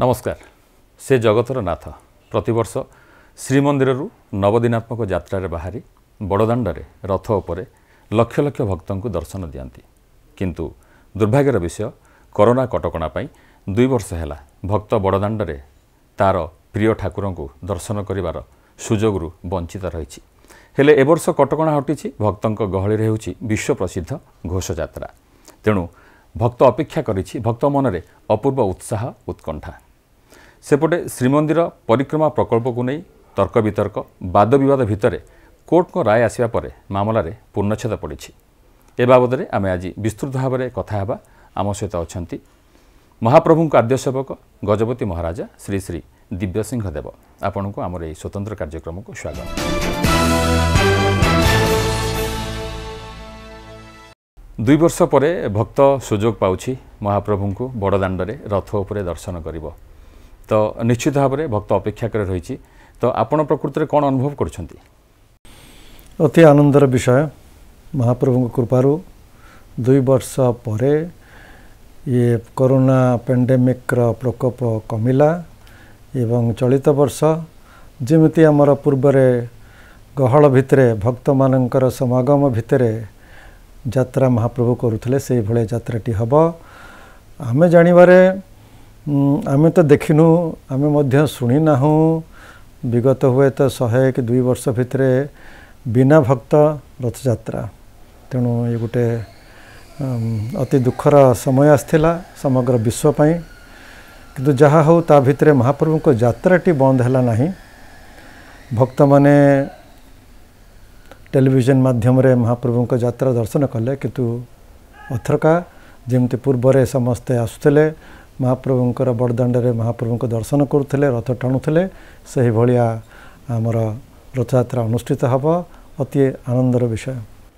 ନମସ୍କାର ସେ ଜଗତର ନାଥ ପ୍ରତିବର୍ଷ ଶ୍ରୀମନ୍ଦିରରୁ ନବଦିନାତ୍ମକ ଯାତ୍ରାରେ ବାହାରି ବଡ଼ଦାଣ୍ଡରେ ରଥ ଉପରେ ଲକ୍ଷ ଲକ୍ଷ ଭକ୍ତଙ୍କୁ ଦର୍ଶନ ଦିଅନ୍ତି କିନ୍ତୁ ଦୁର୍ଭାଗ୍ୟର ବିଷୟ କରୋନା କଟକଣା ପାଇଁ ଦୁଇ ବର୍ଷ ହେଲା ଭକ୍ତ ବଡ଼ଦାଣ୍ଡରେ ତା'ର ପ୍ରିୟ ଠାକୁରଙ୍କୁ ଦର୍ଶନ କରିବାର ସୁଯୋଗରୁ ବଞ୍ଚିତ ରହିଛି ହେଲେ ଏ ବର୍ଷ କଟକଣା ହଟିଛି ଭକ୍ତଙ୍କ ଗହଳିରେ ହେଉଛି ବିଶ୍ୱପ୍ରସିଦ୍ଧ ଘୋଷଯାତ୍ରା ତେଣୁ ଭକ୍ତ ଅପେକ୍ଷା କରିଛି ଭକ୍ତ ମନରେ ଅପୂର୍ବ ଉତ୍ସାହ ଉତ୍କଣ୍ଠା ସେପଟେ ଶ୍ରୀମନ୍ଦିର ପରିକ୍ରମା ପ୍ରକଳ୍ପକୁ ନେଇ ତର୍କବିତର୍କ ବାଦବିବାଦ ଭିତରେ କୋର୍ଟଙ୍କ ରାୟ ଆସିବା ପରେ ମାମଲାରେ ପୂର୍ଣ୍ଣଚ୍ଛେଦ ପଡ଼ିଛି ଏ ବାବଦରେ ଆମେ ଆଜି ବିସ୍ତୃତ ଭାବରେ କଥା ହେବା ଆମ ସହିତ ଅଛନ୍ତି ମହାପ୍ରଭୁଙ୍କ ଆଦ୍ୟସେବକ ଗଜପତି ମହାରାଜା ଶ୍ରୀ ଶ୍ରୀ ଦିବ୍ୟସିଂହ ଦେବ ଆପଣଙ୍କୁ ଆମର ଏହି ସ୍ୱତନ୍ତ୍ର କାର୍ଯ୍ୟକ୍ରମକୁ ସ୍ୱାଗତ ଦୁଇ ବର୍ଷ ପରେ ଭକ୍ତ ସୁଯୋଗ ପାଉଛି ମହାପ୍ରଭୁଙ୍କୁ ବଡ଼ଦାଣ୍ଡରେ ରଥ ଉପରେ ଦର୍ଶନ କରିବ ତ ନିଶ୍ଚିତ ଭାବରେ ଭକ୍ତ ଅପେକ୍ଷା କରି ରହିଛି ତ ଆପଣ ପ୍ରକୃତରେ କ'ଣ ଅନୁଭବ କରୁଛନ୍ତି ଅତି ଆନନ୍ଦର ବିଷୟ ମହାପ୍ରଭୁଙ୍କ କୃପାରୁ ଦୁଇ ବର୍ଷ ପରେ ଇଏ କରୋନା ପେଣ୍ଡେମିକ୍ର ପ୍ରକୋପ କମିଲା ଏବଂ ଚଳିତ ବର୍ଷ ଯେମିତି ଆମର ପୂର୍ବରେ ଗହଳ ଭିତରେ ଭକ୍ତମାନଙ୍କର ସମାଗମ ଭିତରେ ଯାତ୍ରା ମହାପ୍ରଭୁ କରୁଥିଲେ ସେଇଭଳି ଯାତ୍ରାଟି ହେବ ଆମେ ଜାଣିବାରେ आम तो देखू आम शुणीना हूँ विगत हुए तो शहे कि दुई वर्ष भितर बिना भक्त रथजात्रा तेणु ये गोटे अति दुखर समय आसला समग्र विश्वपाई कि भितर महाप्रभु को जत्राटी बंद है भक्त मैने टेलीजन मध्यम महाप्रभु को जत्रा दर्शन कले कितु अथरका जमती पूर्वरे समस्ते आसुले ମହାପ୍ରଭୁଙ୍କର ବଡ଼ଦାଣ୍ଡରେ ମହାପ୍ରଭୁଙ୍କୁ ଦର୍ଶନ କରୁଥିଲେ ରଥ ଟାଣୁଥିଲେ ସେହିଭଳିଆ ଆମର ରଥଯାତ୍ରା ଅନୁଷ୍ଠିତ ହେବ ଅତି ଆନନ୍ଦର ବିଷୟ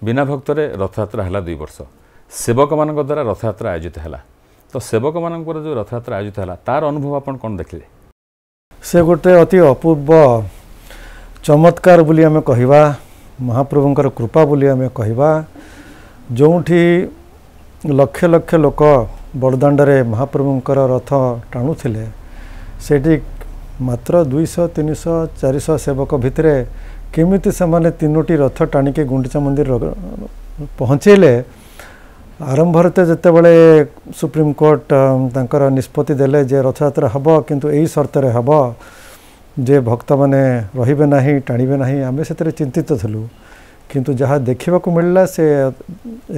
ବିନା ଭକ୍ତରେ ରଥଯାତ୍ରା ହେଲା ଦୁଇ ବର୍ଷ ସେବକମାନଙ୍କ ଦ୍ୱାରା ରଥଯାତ୍ରା ଆୟୋଜିତ ହେଲା ତ ସେବକମାନଙ୍କର ଯେଉଁ ରଥଯାତ୍ରା ଆୟୋଜିତ ହେଲା ତାର ଅନୁଭବ ଆପଣ କ'ଣ ଦେଖିଲେ ସେ ଗୋଟେ ଅତି ଅପୂର୍ବ ଚମତ୍କାର ବୋଲି ଆମେ କହିବା ମହାପ୍ରଭୁଙ୍କର କୃପା ବୋଲି ଆମେ କହିବା ଯେଉଁଠି ଲକ୍ଷ ଲକ୍ଷ ଲୋକ ବଡ଼ଦାଣ୍ଡରେ ମହାପ୍ରଭୁଙ୍କର ରଥ ଟାଣୁଥିଲେ ସେଠି ମାତ୍ର ଦୁଇଶହ ତିନିଶହ ଚାରିଶହ ସେବକ ଭିତରେ କେମିତି ସେମାନେ ତିନୋଟି ରଥ ଟାଣିକି ଗୁଣ୍ଡିଚା ମନ୍ଦିର ପହଞ୍ଚେଇଲେ ଆରମ୍ଭରେ ତ ଯେତେବେଳେ ସୁପ୍ରିମକୋର୍ଟ ତାଙ୍କର ନିଷ୍ପତ୍ତି ଦେଲେ ଯେ ରଥଯାତ୍ରା ହେବ କିନ୍ତୁ ଏଇ ସର୍ତ୍ତରେ ହେବ ଯେ ଭକ୍ତମାନେ ରହିବେ ନାହିଁ ଟାଣିବେ ନାହିଁ ଆମେ ସେଥିରେ ଚିନ୍ତିତ ଥିଲୁ କିନ୍ତୁ ଯାହା ଦେଖିବାକୁ ମିଳିଲା ସେ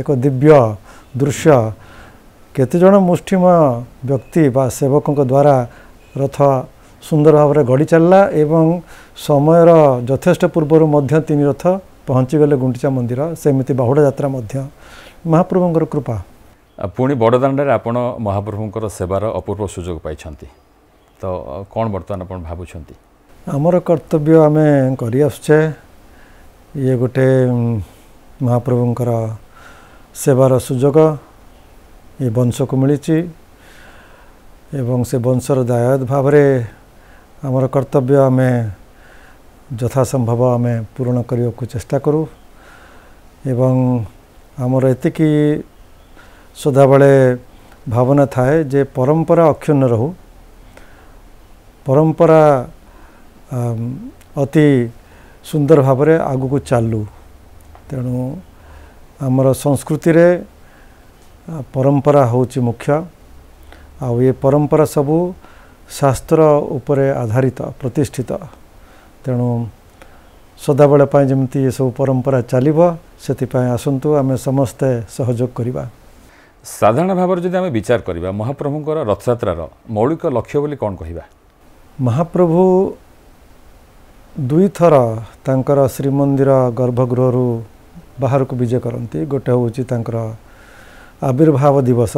ଏକ ଦିବ୍ୟ ଦୃଶ୍ୟ କେତେଜଣ ମୁଷ୍ଟିମୟ ବ୍ୟକ୍ତି ବା ସେବକଙ୍କ ଦ୍ୱାରା ରଥ ସୁନ୍ଦର ଭାବରେ ଗଢ଼ି ଚାଲିଲା ଏବଂ ସମୟର ଯଥେଷ୍ଟ ପୂର୍ବରୁ ମଧ୍ୟ ତିନି ରଥ ପହଞ୍ଚିଗଲେ ଗୁଣ୍ଡିଚା ମନ୍ଦିର ସେମିତି ବାହୁଡ଼ା ଯାତ୍ରା ମଧ୍ୟ ମହାପ୍ରଭୁଙ୍କର କୃପା ପୁଣି ବଡ଼ଦାଣ୍ଡରେ ଆପଣ ମହାପ୍ରଭୁଙ୍କର ସେବାର ଅପୂର୍ବ ସୁଯୋଗ ପାଇଛନ୍ତି ତ କ'ଣ ବର୍ତ୍ତମାନ ଆପଣ ଭାବୁଛନ୍ତି ଆମର କର୍ତ୍ତବ୍ୟ ଆମେ କରିଆସୁଛେ ଇଏ ଗୋଟେ ମହାପ୍ରଭୁଙ୍କର ସେବାର ସୁଯୋଗ ଏ ବଂଶକୁ ମିଳିଛି ଏବଂ ସେ ବଂଶର ଦାୟତ ଭାବରେ ଆମର କର୍ତ୍ତବ୍ୟ ଆମେ ଯଥାସମ୍ଭବ ଆମେ ପୂରଣ କରିବାକୁ ଚେଷ୍ଟା କରୁ ଏବଂ ଆମର ଏତିକି ସଦାବେଳେ ଭାବନା ଥାଏ ଯେ ପରମ୍ପରା ଅକ୍ଷୁର୍ଣ୍ଣ ରହୁ ପରମ୍ପରା ଅତି ସୁନ୍ଦର ଭାବରେ ଆଗକୁ ଚାଲୁ ତେଣୁ ଆମର ସଂସ୍କୃତିରେ ପରମ୍ପରା ହେଉଛି ମୁଖ୍ୟ ଆଉ ଏ ପରମ୍ପରା ସବୁ ଶାସ୍ତ୍ର ଉପରେ ଆଧାରିତ ପ୍ରତିଷ୍ଠିତ ତେଣୁ ସଦାବେଳେ ପାଇଁ ଯେମିତି ଏସବୁ ପରମ୍ପରା ଚାଲିବ ସେଥିପାଇଁ ଆସନ୍ତୁ ଆମେ ସମସ୍ତେ ସହଯୋଗ କରିବା ସାଧାରଣ ଭାବରେ ଯଦି ଆମେ ବିଚାର କରିବା ମହାପ୍ରଭୁଙ୍କର ରଥଯାତ୍ରାର ମୌଳିକ ଲକ୍ଷ୍ୟ ବୋଲି କ'ଣ କହିବା ମହାପ୍ରଭୁ ଦୁଇଥର ତାଙ୍କର ଶ୍ରୀମନ୍ଦିର ଗର୍ଭଗୃହରୁ ବାହାରକୁ ବିଜେ କରନ୍ତି ଗୋଟେ ହେଉଛି ତାଙ୍କର आविर्भाव दिवस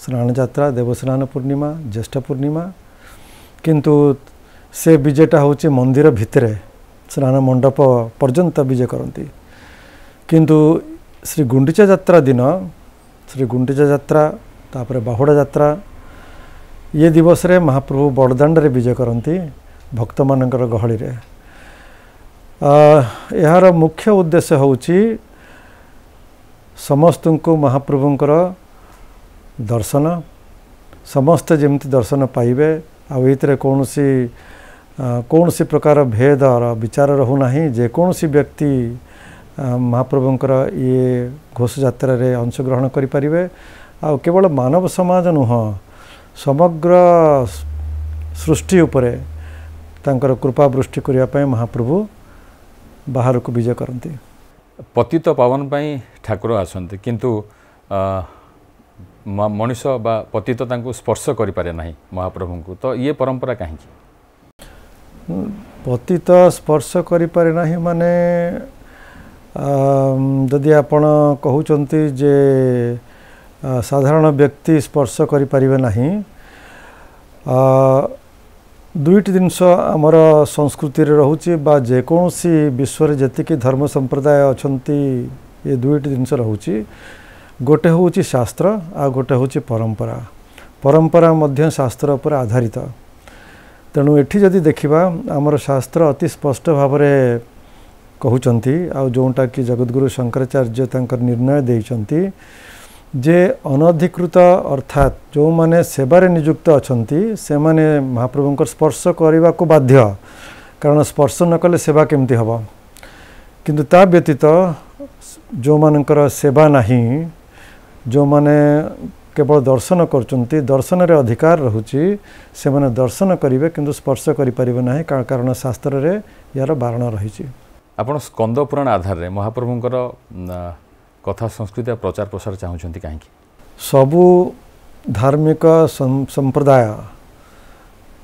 स्नान जात्रा देवस्नान पूर्णिमा ज्येष्ठ पूर्णिमा କିନ୍ତୁ ସେ ବିଜେଟା ହେଉଛି ମନ୍ଦିର ଭିତରେ ସ୍ନାନ ମଣ୍ଡପ ପର୍ଯ୍ୟନ୍ତ ବିଜେ କରନ୍ତି କିନ୍ତୁ ଶ୍ରୀ ଗୁଣ୍ଡିଚା ଯାତ୍ରା ଦିନ ଶ୍ରୀ ଗୁଣ୍ଡିଚା ଯାତ୍ରା ତାପରେ ବାହୁଡ଼ା ଯାତ୍ରା ଇଏ ଦିବସରେ ମହାପ୍ରଭୁ ବଡ଼ଦାଣ୍ଡରେ ବିଜେ କରନ୍ତି ଭକ୍ତମାନଙ୍କର ଗହଳିରେ ଏହାର ମୁଖ୍ୟ ଉଦ୍ଦେଶ୍ୟ ହେଉଛି ସମସ୍ତଙ୍କୁ ମହାପ୍ରଭୁଙ୍କର ଦର୍ଶନ ସମସ୍ତେ ଯେମିତି ଦର୍ଶନ ପାଇବେ ଆଉ ଏଥିରେ କୌଣସି କୌଣସି ପ୍ରକାର ଭେଦର ବିଚାର ରହୁନାହିଁ ଯେକୌଣସି ବ୍ୟକ୍ତି ମହାପ୍ରଭୁଙ୍କର ଇଏ ଘୋଷଯାତ୍ରାରେ ଅଂଶଗ୍ରହଣ କରିପାରିବେ ଆଉ କେବଳ ମାନବ ସମାଜ ନୁହଁ ସମଗ୍ର ସୃଷ୍ଟି ଉପରେ ତାଙ୍କର କୃପା ବୃଷ୍ଟି କରିବା ପାଇଁ ମହାପ୍ରଭୁ ବାହାରକୁ ବିଜେ କରନ୍ତି ପତିତ ପାବନ ପାଇଁ ଠାକୁର ଆସନ୍ତି କିନ୍ତୁ ମଣିଷ ବା ପତିତ ତାଙ୍କୁ ସ୍ପର୍ଶ କରିପାରେ ନାହିଁ ମହାପ୍ରଭୁଙ୍କୁ ତ ଇଏ ପରମ୍ପରା କାହିଁକି ପତିତ ସ୍ପର୍ଶ କରିପାରେ ନାହିଁ ମାନେ ଯଦି ଆପଣ କହୁଛନ୍ତି ଯେ ସାଧାରଣ ବ୍ୟକ୍ତି ସ୍ପର୍ଶ କରିପାରିବେ ନାହିଁ ଦୁଇଟି ଜିନିଷ ଆମର ସଂସ୍କୃତିରେ ରହୁଛି ବା ଯେକୌଣସି ବିଶ୍ୱରେ ଯେତିକି ଧର୍ମ ସମ୍ପ୍ରଦାୟ ଅଛନ୍ତି ଏ ଦୁଇଟି ଜିନିଷ ରହୁଛି ଗୋଟେ ହେଉଛି ଶାସ୍ତ୍ର ଆଉ ଗୋଟେ ହେଉଛି ପରମ୍ପରା ପରମ୍ପରା ମଧ୍ୟ ଶାସ୍ତ୍ର ଉପରେ ଆଧାରିତ ତେଣୁ ଏଠି ଯଦି ଦେଖିବା ଆମର ଶାସ୍ତ୍ର ଅତି ସ୍ପଷ୍ଟ ଭାବରେ କହୁଛନ୍ତି ଆଉ ଯେଉଁଟାକି ଜଗଦ୍ଗୁରୁ ଶଙ୍କରାଚାର୍ଯ୍ୟ ତାଙ୍କର ନିର୍ଣ୍ଣୟ ଦେଇଛନ୍ତି जे अनधिकृत अर्थात्त जो नियुक्त अहिलेसम्म महाप्रभु स्पर्श बाध्य स्श नकमति हे कि ताव्यतीत जो मेवाही जो म केवल दर्शन गर् अधिकार रह दर्शन गरे किन स्पर्श गरिपारे नै कारण शास्त्र यहाँ बारण रहेछ आउँ स्कन्दपुराण आधारले महाप्रभु କଥା ସଂସ୍କୃତି ଆଉ ପ୍ରଚାର ପ୍ରସାର ଚାହୁଁଛନ୍ତି କାହିଁକି ସବୁ ଧାର୍ମିକ ସମ୍ପ୍ରଦାୟ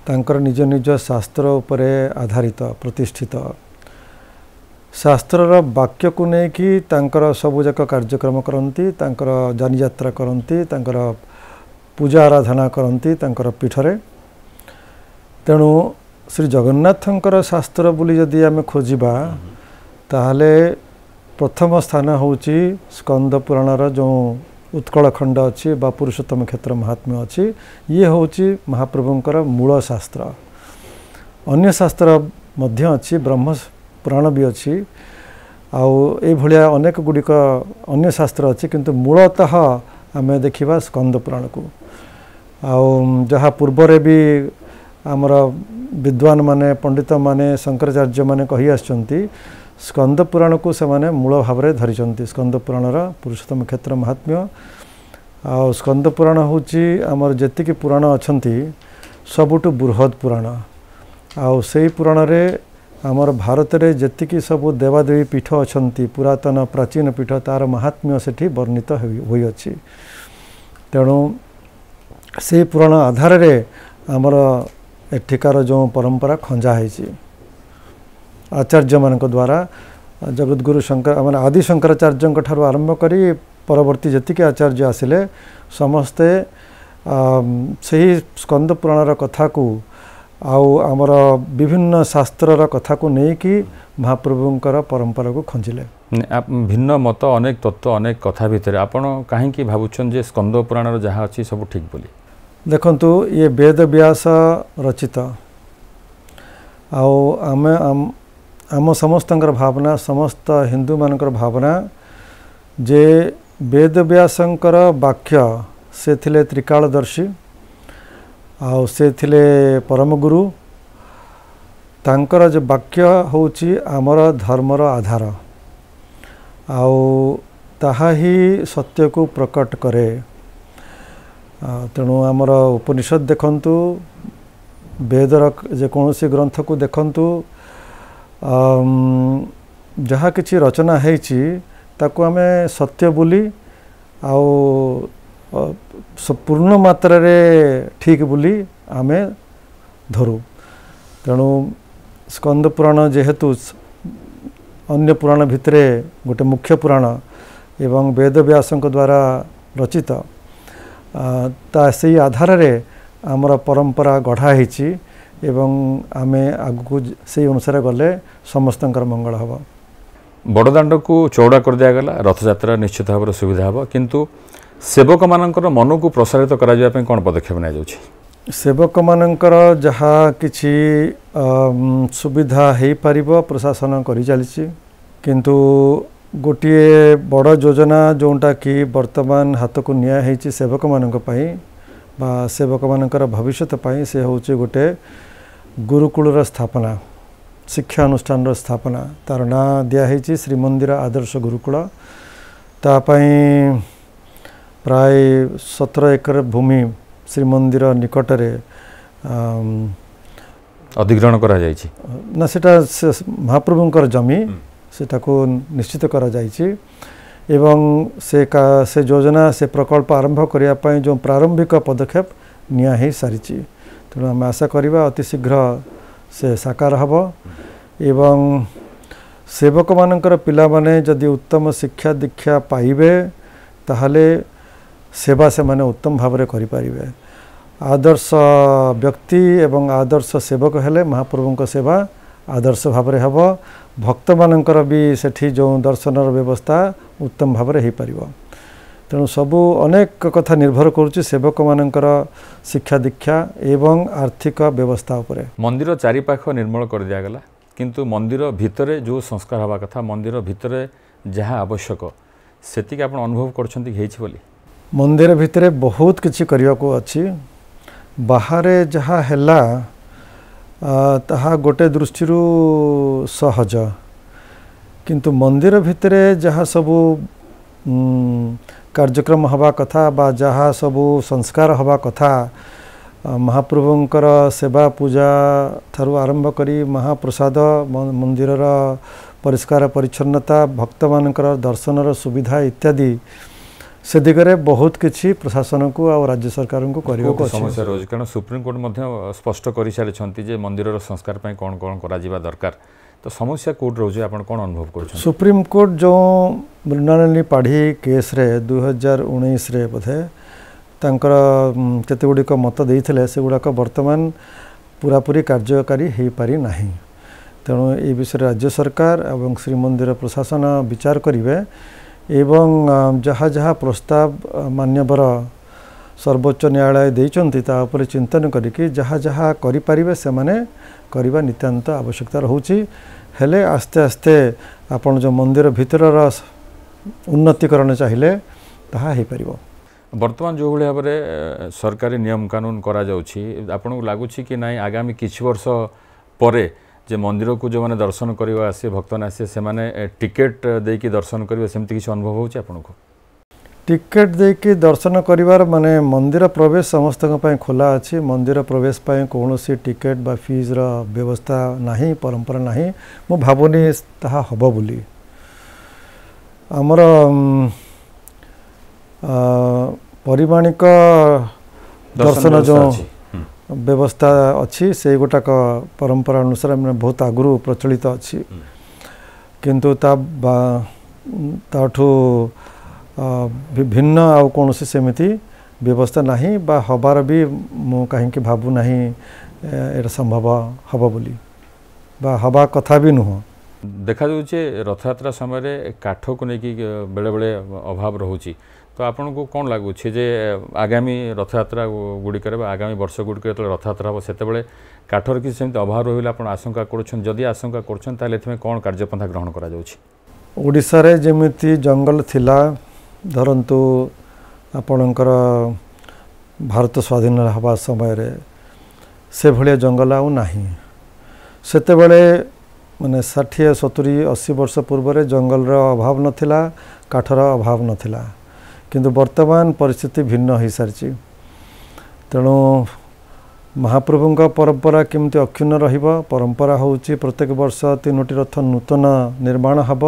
ତାଙ୍କର ନିଜ ନିଜ ଶାସ୍ତ୍ର ଉପରେ ଆଧାରିତ ପ୍ରତିଷ୍ଠିତ ଶାସ୍ତ୍ରର ବାକ୍ୟକୁ ନେଇକି ତାଙ୍କର ସବୁଯାକ କାର୍ଯ୍ୟକ୍ରମ କରନ୍ତି ତାଙ୍କର ଯାନିଯାତ୍ରା କରନ୍ତି ତାଙ୍କର ପୂଜା ଆରାଧନା କରନ୍ତି ତାଙ୍କର ପୀଠରେ ତେଣୁ ଶ୍ରୀ ଜଗନ୍ନାଥଙ୍କର ଶାସ୍ତ୍ର ବୋଲି ଯଦି ଆମେ ଖୋଜିବା ତାହେଲେ ପ୍ରଥମ ସ୍ଥାନ ହେଉଛି ସ୍କନ୍ଦ ପୁରାଣର ଯେଉଁ ଉତ୍କଳ ଖଣ୍ଡ ଅଛି ବା ପୁରୁଷୋତ୍ତମ କ୍ଷେତ୍ର ମହାତ୍ମ୍ୟ ଅଛି ଇଏ ହେଉଛି ମହାପ୍ରଭୁଙ୍କର ମୂଳ ଶାସ୍ତ୍ର ଅନ୍ୟ ଶାସ୍ତ୍ର ମଧ୍ୟ ଅଛି ବ୍ରହ୍ମ ପୁରାଣ ବି ଅଛି ଆଉ ଏଇଭଳିଆ ଅନେକ ଗୁଡ଼ିକ ଅନ୍ୟ ଶାସ୍ତ୍ର ଅଛି କିନ୍ତୁ ମୂଳତଃ ଆମେ ଦେଖିବା ସ୍କନ୍ଦ ପୁରାଣକୁ ଆଉ ଯାହା ପୂର୍ବରେ ବି ଆମର ବିଦ୍ୱାନମାନେ ପଣ୍ଡିତମାନେ ଶଙ୍କରାଚାର୍ଯ୍ୟମାନେ କହିଆସୁଛନ୍ତି ସ୍କନ୍ଦ ପୁରାଣକୁ ସେମାନେ ମୂଳ ଭାବରେ ଧରିଛନ୍ତି ସ୍କନ୍ଦ ପୁରାଣର ପୁରୁଷୋତ୍ତମ କ୍ଷେତ୍ର ମହାତ୍ମ୍ୟ ଆଉ ସ୍କନ୍ଦ ପୁରାଣ ହେଉଛି ଆମର ଯେତିକି ପୁରାଣ ଅଛନ୍ତି ସବୁଠୁ ବୃହତ୍ ପୁରାଣ ଆଉ ସେଇ ପୁରାଣରେ ଆମର ଭାରତରେ ଯେତିକି ସବୁ ଦେବାଦେବୀ ପୀଠ ଅଛନ୍ତି ପୁରାତନ ପ୍ରାଚୀନ ପୀଠ ତା'ର ମହାତ୍ମ୍ୟ ସେଠି ବର୍ଣ୍ଣିତ ହୋଇଅଛି ତେଣୁ ସେଇ ପୁରାଣ ଆଧାରରେ ଆମର ଏଠିକାର ଯେଉଁ ପରମ୍ପରା ଖଞ୍ଜା ହୋଇଛି ଆଚାର୍ଯ୍ୟମାନଙ୍କ ଦ୍ୱାରା ଜଗଦ୍ଗୁରୁ ଶଙ୍କର ମାନେ ଆଦି ଶଙ୍କରାଚାର୍ଯ୍ୟଙ୍କ ଠାରୁ ଆରମ୍ଭ କରି ପରବର୍ତ୍ତୀ ଯେତିକି ଆଚାର୍ଯ୍ୟ ଆସିଲେ ସମସ୍ତେ ସେହି ସ୍କନ୍ଦ ପୁରାଣର କଥାକୁ ଆଉ ଆମର ବିଭିନ୍ନ ଶାସ୍ତ୍ରର କଥାକୁ ନେଇକି ମହାପ୍ରଭୁଙ୍କର ପରମ୍ପରାକୁ ଖଞ୍ଜିଲେ ଭିନ୍ନ ମତ ଅନେକ ତତ୍ତ୍ୱ ଅନେକ କଥା ଭିତରେ ଆପଣ କାହିଁକି ଭାବୁଛନ୍ତି ଯେ ସ୍କନ୍ଦ ପୁରାଣର ଯାହା ଅଛି ସବୁ ଠିକ୍ ବୋଲି ଦେଖନ୍ତୁ ଇଏ ବେଦ ବ୍ୟାସ ରଚିତ ଆଉ ଆମେ ଆମ ସମସ୍ତଙ୍କର ଭାବନା ସମସ୍ତ ହିନ୍ଦୁମାନଙ୍କର ଭାବନା ଯେ ବେଦବ୍ୟାସଙ୍କର ବାକ୍ୟ ସେ ଥିଲେ ତ୍ରିକାଳଦର୍ଶୀ ଆଉ ସେ ଥିଲେ ପରମଗୁରୁ ତାଙ୍କର ଯେ ବାକ୍ୟ ହେଉଛି ଆମର ଧର୍ମର ଆଧାର ଆଉ ତାହା ହିଁ ସତ୍ୟକୁ ପ୍ରକଟ କରେ ତେଣୁ ଆମର ଉପନିଷଦ ଦେଖନ୍ତୁ ବେଦର ଯେକୌଣସି ଗ୍ରନ୍ଥକୁ ଦେଖନ୍ତୁ ଯାହା କିଛି ରଚନା ହେଇଛି ତାକୁ ଆମେ ସତ୍ୟ ବୋଲି ଆଉ ପୂର୍ଣ୍ଣ ମାତ୍ରାରେ ଠିକ୍ ବୋଲି ଆମେ ଧରୁ ତେଣୁ ସ୍କନ୍ଦ ପୁରାଣ ଯେହେତୁ ଅନ୍ୟ ପୁରାଣ ଭିତରେ ଗୋଟେ ମୁଖ୍ୟ ପୁରାଣ ଏବଂ ବେଦବ୍ୟାସଙ୍କ ଦ୍ୱାରା ରଚିତ ତା ସେଇ ଆଧାରରେ ଆମର ପରମ୍ପରା ଗଢ଼ା ହେଇଛି ଏବଂ ଆମେ ଆଗକୁ ସେଇ ଅନୁସାରେ ଗଲେ ସମସ୍ତଙ୍କର ମଙ୍ଗଳ ହେବ ବଡ଼ଦାଣ୍ଡକୁ ଚଉଡ଼ା କରିଦିଆଗଲା ରଥଯାତ୍ରା ନିଶ୍ଚିତ ଭାବରେ ସୁବିଧା ହେବ କିନ୍ତୁ ସେବକମାନଙ୍କର ମନକୁ ପ୍ରସାରିତ କରାଯିବା ପାଇଁ କ'ଣ ପଦକ୍ଷେପ ନିଆଯାଉଛି ସେବକମାନଙ୍କର ଯାହା କିଛି ସୁବିଧା ହେଇପାରିବ ପ୍ରଶାସନ କରିଚାଲିଛି କିନ୍ତୁ ଗୋଟିଏ ବଡ଼ ଯୋଜନା ଯେଉଁଟାକି ବର୍ତ୍ତମାନ ହାତକୁ ନିଆହେଇଛି ସେବକମାନଙ୍କ ପାଇଁ ବା ସେବକମାନଙ୍କର ଭବିଷ୍ୟତ ପାଇଁ ସେ ହେଉଛି ଗୋଟେ ଗୁରୁକୁଳର ସ୍ଥାପନା ଶିକ୍ଷାନୁଷ୍ଠାନର ସ୍ଥାପନା ତା'ର ନାଁ ଦିଆହେଇଛି ଶ୍ରୀମନ୍ଦିର ଆଦର୍ଶ ଗୁରୁକୁଳ ତା ପାଇଁ ପ୍ରାୟ ସତର ଏକର ଭୂମି ଶ୍ରୀମନ୍ଦିର ନିକଟରେ ଅଧିଗ୍ରହଣ କରାଯାଇଛି ନା ସେଟା ମହାପ୍ରଭୁଙ୍କର ଜମି ସେଟାକୁ ନିଶ୍ଚିତ କରାଯାଇଛି ଏବଂ ସେ ସେ ଯୋଜନା ସେ ପ୍ରକଳ୍ପ ଆରମ୍ଭ କରିବା ପାଇଁ ଯେଉଁ ପ୍ରାରମ୍ଭିକ ପଦକ୍ଷେପ ନିଆ ହୋଇସାରିଛି ତେଣୁ ଆମେ ଆଶା କରିବା ଅତି ଶୀଘ୍ର ସେ ସାକାର ହେବ ଏବଂ ସେବକମାନଙ୍କର ପିଲାମାନେ ଯଦି ଉତ୍ତମ ଶିକ୍ଷା ଦୀକ୍ଷା ପାଇବେ ତାହେଲେ ସେବା ସେମାନେ ଉତ୍ତମ ଭାବରେ କରିପାରିବେ ଆଦର୍ଶ ବ୍ୟକ୍ତି ଏବଂ ଆଦର୍ଶ ସେବକ ହେଲେ ମହାପ୍ରଭୁଙ୍କ ସେବା ଆଦର୍ଶ ଭାବରେ ହେବ ଭକ୍ତମାନଙ୍କର ବି ସେଠି ଯେଉଁ ଦର୍ଶନର ବ୍ୟବସ୍ଥା ଉତ୍ତମ ଭାବରେ ହୋଇପାରିବ ତେଣୁ ସବୁ ଅନେକ କଥା ନିର୍ଭର କରୁଛି ସେବକମାନଙ୍କର ଶିକ୍ଷା ଦୀକ୍ଷା ଏବଂ ଆର୍ଥିକ ବ୍ୟବସ୍ଥା ଉପରେ ମନ୍ଦିର ଚାରିପାଖ ନିର୍ମଳ କରିଦିଆଗଲା କିନ୍ତୁ ମନ୍ଦିର ଭିତରେ ଯେଉଁ ସଂସ୍କାର ହେବା କଥା ମନ୍ଦିର ଭିତରେ ଯାହା ଆବଶ୍ୟକ ସେତିକି ଆପଣ ଅନୁଭବ କରୁଛନ୍ତି ହେଇଛି ବୋଲି ମନ୍ଦିର ଭିତରେ ବହୁତ କିଛି କରିବାକୁ ଅଛି ବାହାରେ ଯାହା ହେଲା ତାହା ଗୋଟେ ଦୃଷ୍ଟିରୁ ସହଜ କିନ୍ତୁ ମନ୍ଦିର ଭିତରେ ଯାହା ସବୁ କାର୍ଯ୍ୟକ୍ରମ ହେବା କଥା ବା ଯାହା ସବୁ ସଂସ୍କାର ହେବା କଥା ମହାପ୍ରଭୁଙ୍କର ସେବା ପୂଜା ଠାରୁ ଆରମ୍ଭ କରି ମହାପ୍ରସାଦ ମନ୍ଦିରର ପରିଷ୍କାର ପରିଚ୍ଛନ୍ନତା ଭକ୍ତମାନଙ୍କର ଦର୍ଶନର ସୁବିଧା ଇତ୍ୟାଦି ସେ ଦିଗରେ ବହୁତ କିଛି ପ୍ରଶାସନକୁ ଆଉ ରାଜ୍ୟ ସରକାରଙ୍କୁ କରିବାକୁ ସମସ୍ୟା ରହୁଛି କାରଣ ସୁପ୍ରିମକୋର୍ଟ ମଧ୍ୟ ସ୍ପଷ୍ଟ କରିସାରିଛନ୍ତି ଯେ ମନ୍ଦିରର ସଂସ୍କାର ପାଇଁ କ'ଣ କ'ଣ କରାଯିବା ଦରକାର ତ ସମସ୍ୟା କୋର୍ଟ ରହୁଛି ଆପଣ କ'ଣ ଅନୁଭବ କରୁଛନ୍ତି ସୁପ୍ରିମକୋର୍ଟ ଯେଉଁ ମୃଣାଳିନୀ ପାଢ଼ୀ କେସ୍ରେ ଦୁଇହଜାର ଉଣେଇଶରେ ବୋଧେ ତାଙ୍କର କେତେଗୁଡ଼ିକ ମତ ଦେଇଥିଲେ ସେଗୁଡ଼ାକ ବର୍ତ୍ତମାନ ପୁରାପୁରି କାର୍ଯ୍ୟକାରୀ ହୋଇପାରିନାହିଁ ତେଣୁ ଏ ବିଷୟରେ ରାଜ୍ୟ ସରକାର ଏବଂ ଶ୍ରୀମନ୍ଦିର ପ୍ରଶାସନ ବିଚାର କରିବେ ଏବଂ ଯାହା ଯାହା ପ୍ରସ୍ତାବ ମାନ୍ୟବର ସର୍ବୋଚ୍ଚ ନ୍ୟାୟାଳୟ ଦେଇଛନ୍ତି ତା ଉପରେ ଚିନ୍ତନ କରିକି ଯାହା ଯାହା କରିପାରିବେ ସେମାନେ କରିବା ନିତ୍ୟାନ୍ତ ଆବଶ୍ୟକତା ରହୁଛି ହେଲେ ଆସ୍ତେ ଆସ୍ତେ ଆପଣ ଯେଉଁ ମନ୍ଦିର ଭିତରର ଉନ୍ନତିକରଣ ଚାହିଁଲେ ତାହା ହୋଇପାରିବ ବର୍ତ୍ତମାନ ଯେଉଁଭଳି ଭାବରେ ସରକାରୀ ନିୟମ କାନୁନ କରାଯାଉଛି ଆପଣଙ୍କୁ ଲାଗୁଛି କି ନାହିଁ ଆଗାମୀ କିଛି ବର୍ଷ ପରେ ଯେ ମନ୍ଦିରକୁ ଯେଉଁମାନେ ଦର୍ଶନ କରିବା ଆସିବେ ଭକ୍ତମାନେ ଆସିବେ ସେମାନେ ଟିକେଟ୍ ଦେଇକି ଦର୍ଶନ କରିବେ ସେମିତି କିଛି ଅନୁଭବ ହେଉଛି ଆପଣଙ୍କୁ টিকেট দিয়ে দর্শন করবার মানে মন্দির প্রবেশ সমস্ত খোলা আছে মন্দির প্রবেশ কৌশি টিকেট বা ফিজ্র ব্যবস্থা না পরম্পরা না মু ভাবুনি তাহা হব বলে আমার পরিমাণিক দর্শন যে ব্যবস্থা অছি সেই গোটাক পরম্পরা অনুসারে বহুত আগুর প্রচলিত অছি কিন্তু তা ঠাউ ଭିନ୍ନ ଆଉ କୌଣସି ସେମିତି ବ୍ୟବସ୍ଥା ନାହିଁ ବା ହେବାର ବି ମୁଁ କାହିଁକି ଭାବୁନାହିଁ ଏଇଟା ସମ୍ଭବ ହେବ ବୋଲି ବା ହେବା କଥା ବି ନୁହଁ ଦେଖାଯାଉଛି ଯେ ରଥଯାତ୍ରା ସମୟରେ କାଠକୁ ନେଇକି ବେଳେବେଳେ ଅଭାବ ରହୁଛି ତ ଆପଣଙ୍କୁ କ'ଣ ଲାଗୁଛି ଯେ ଆଗାମୀ ରଥଯାତ୍ରା ଗୁଡ଼ିକରେ ବା ଆଗାମୀ ବର୍ଷ ଗୁଡ଼ିକରେ ଯେତେବେଳେ ରଥଯାତ୍ରା ହେବ ସେତେବେଳେ କାଠର କିଛି ସେମିତି ଅଭାବ ରହିଲେ ଆପଣ ଆଶଙ୍କା କରୁଛନ୍ତି ଯଦି ଆଶଙ୍କା କରୁଛନ୍ତି ତାହେଲେ ଏଥିପାଇଁ କ'ଣ କାର୍ଯ୍ୟପନ୍ଥା ଗ୍ରହଣ କରାଯାଉଛି ଓଡ଼ିଶାରେ ଯେମିତି ଜଙ୍ଗଲ ଥିଲା ଧରନ୍ତୁ ଆପଣଙ୍କର ଭାରତ ସ୍ୱାଧୀନ ହେବା ସମୟରେ ସେଭଳିଆ ଜଙ୍ଗଲ ଆଉ ନାହିଁ ସେତେବେଳେ ମାନେ ଷାଠିଏ ସତୁରୀ ଅଶୀ ବର୍ଷ ପୂର୍ବରେ ଜଙ୍ଗଲର ଅଭାବ ନଥିଲା କାଠର ଅଭାବ ନଥିଲା କିନ୍ତୁ ବର୍ତ୍ତମାନ ପରିସ୍ଥିତି ଭିନ୍ନ ହୋଇସାରିଛି ତେଣୁ ମହାପ୍ରଭୁଙ୍କ ପରମ୍ପରା କେମିତି ଅକ୍ଷୁର୍ଣ୍ଣ ରହିବ ପରମ୍ପରା ହେଉଛି ପ୍ରତ୍ୟେକ ବର୍ଷ ତିନୋଟି ରଥ ନୂତନ ନିର୍ମାଣ ହେବ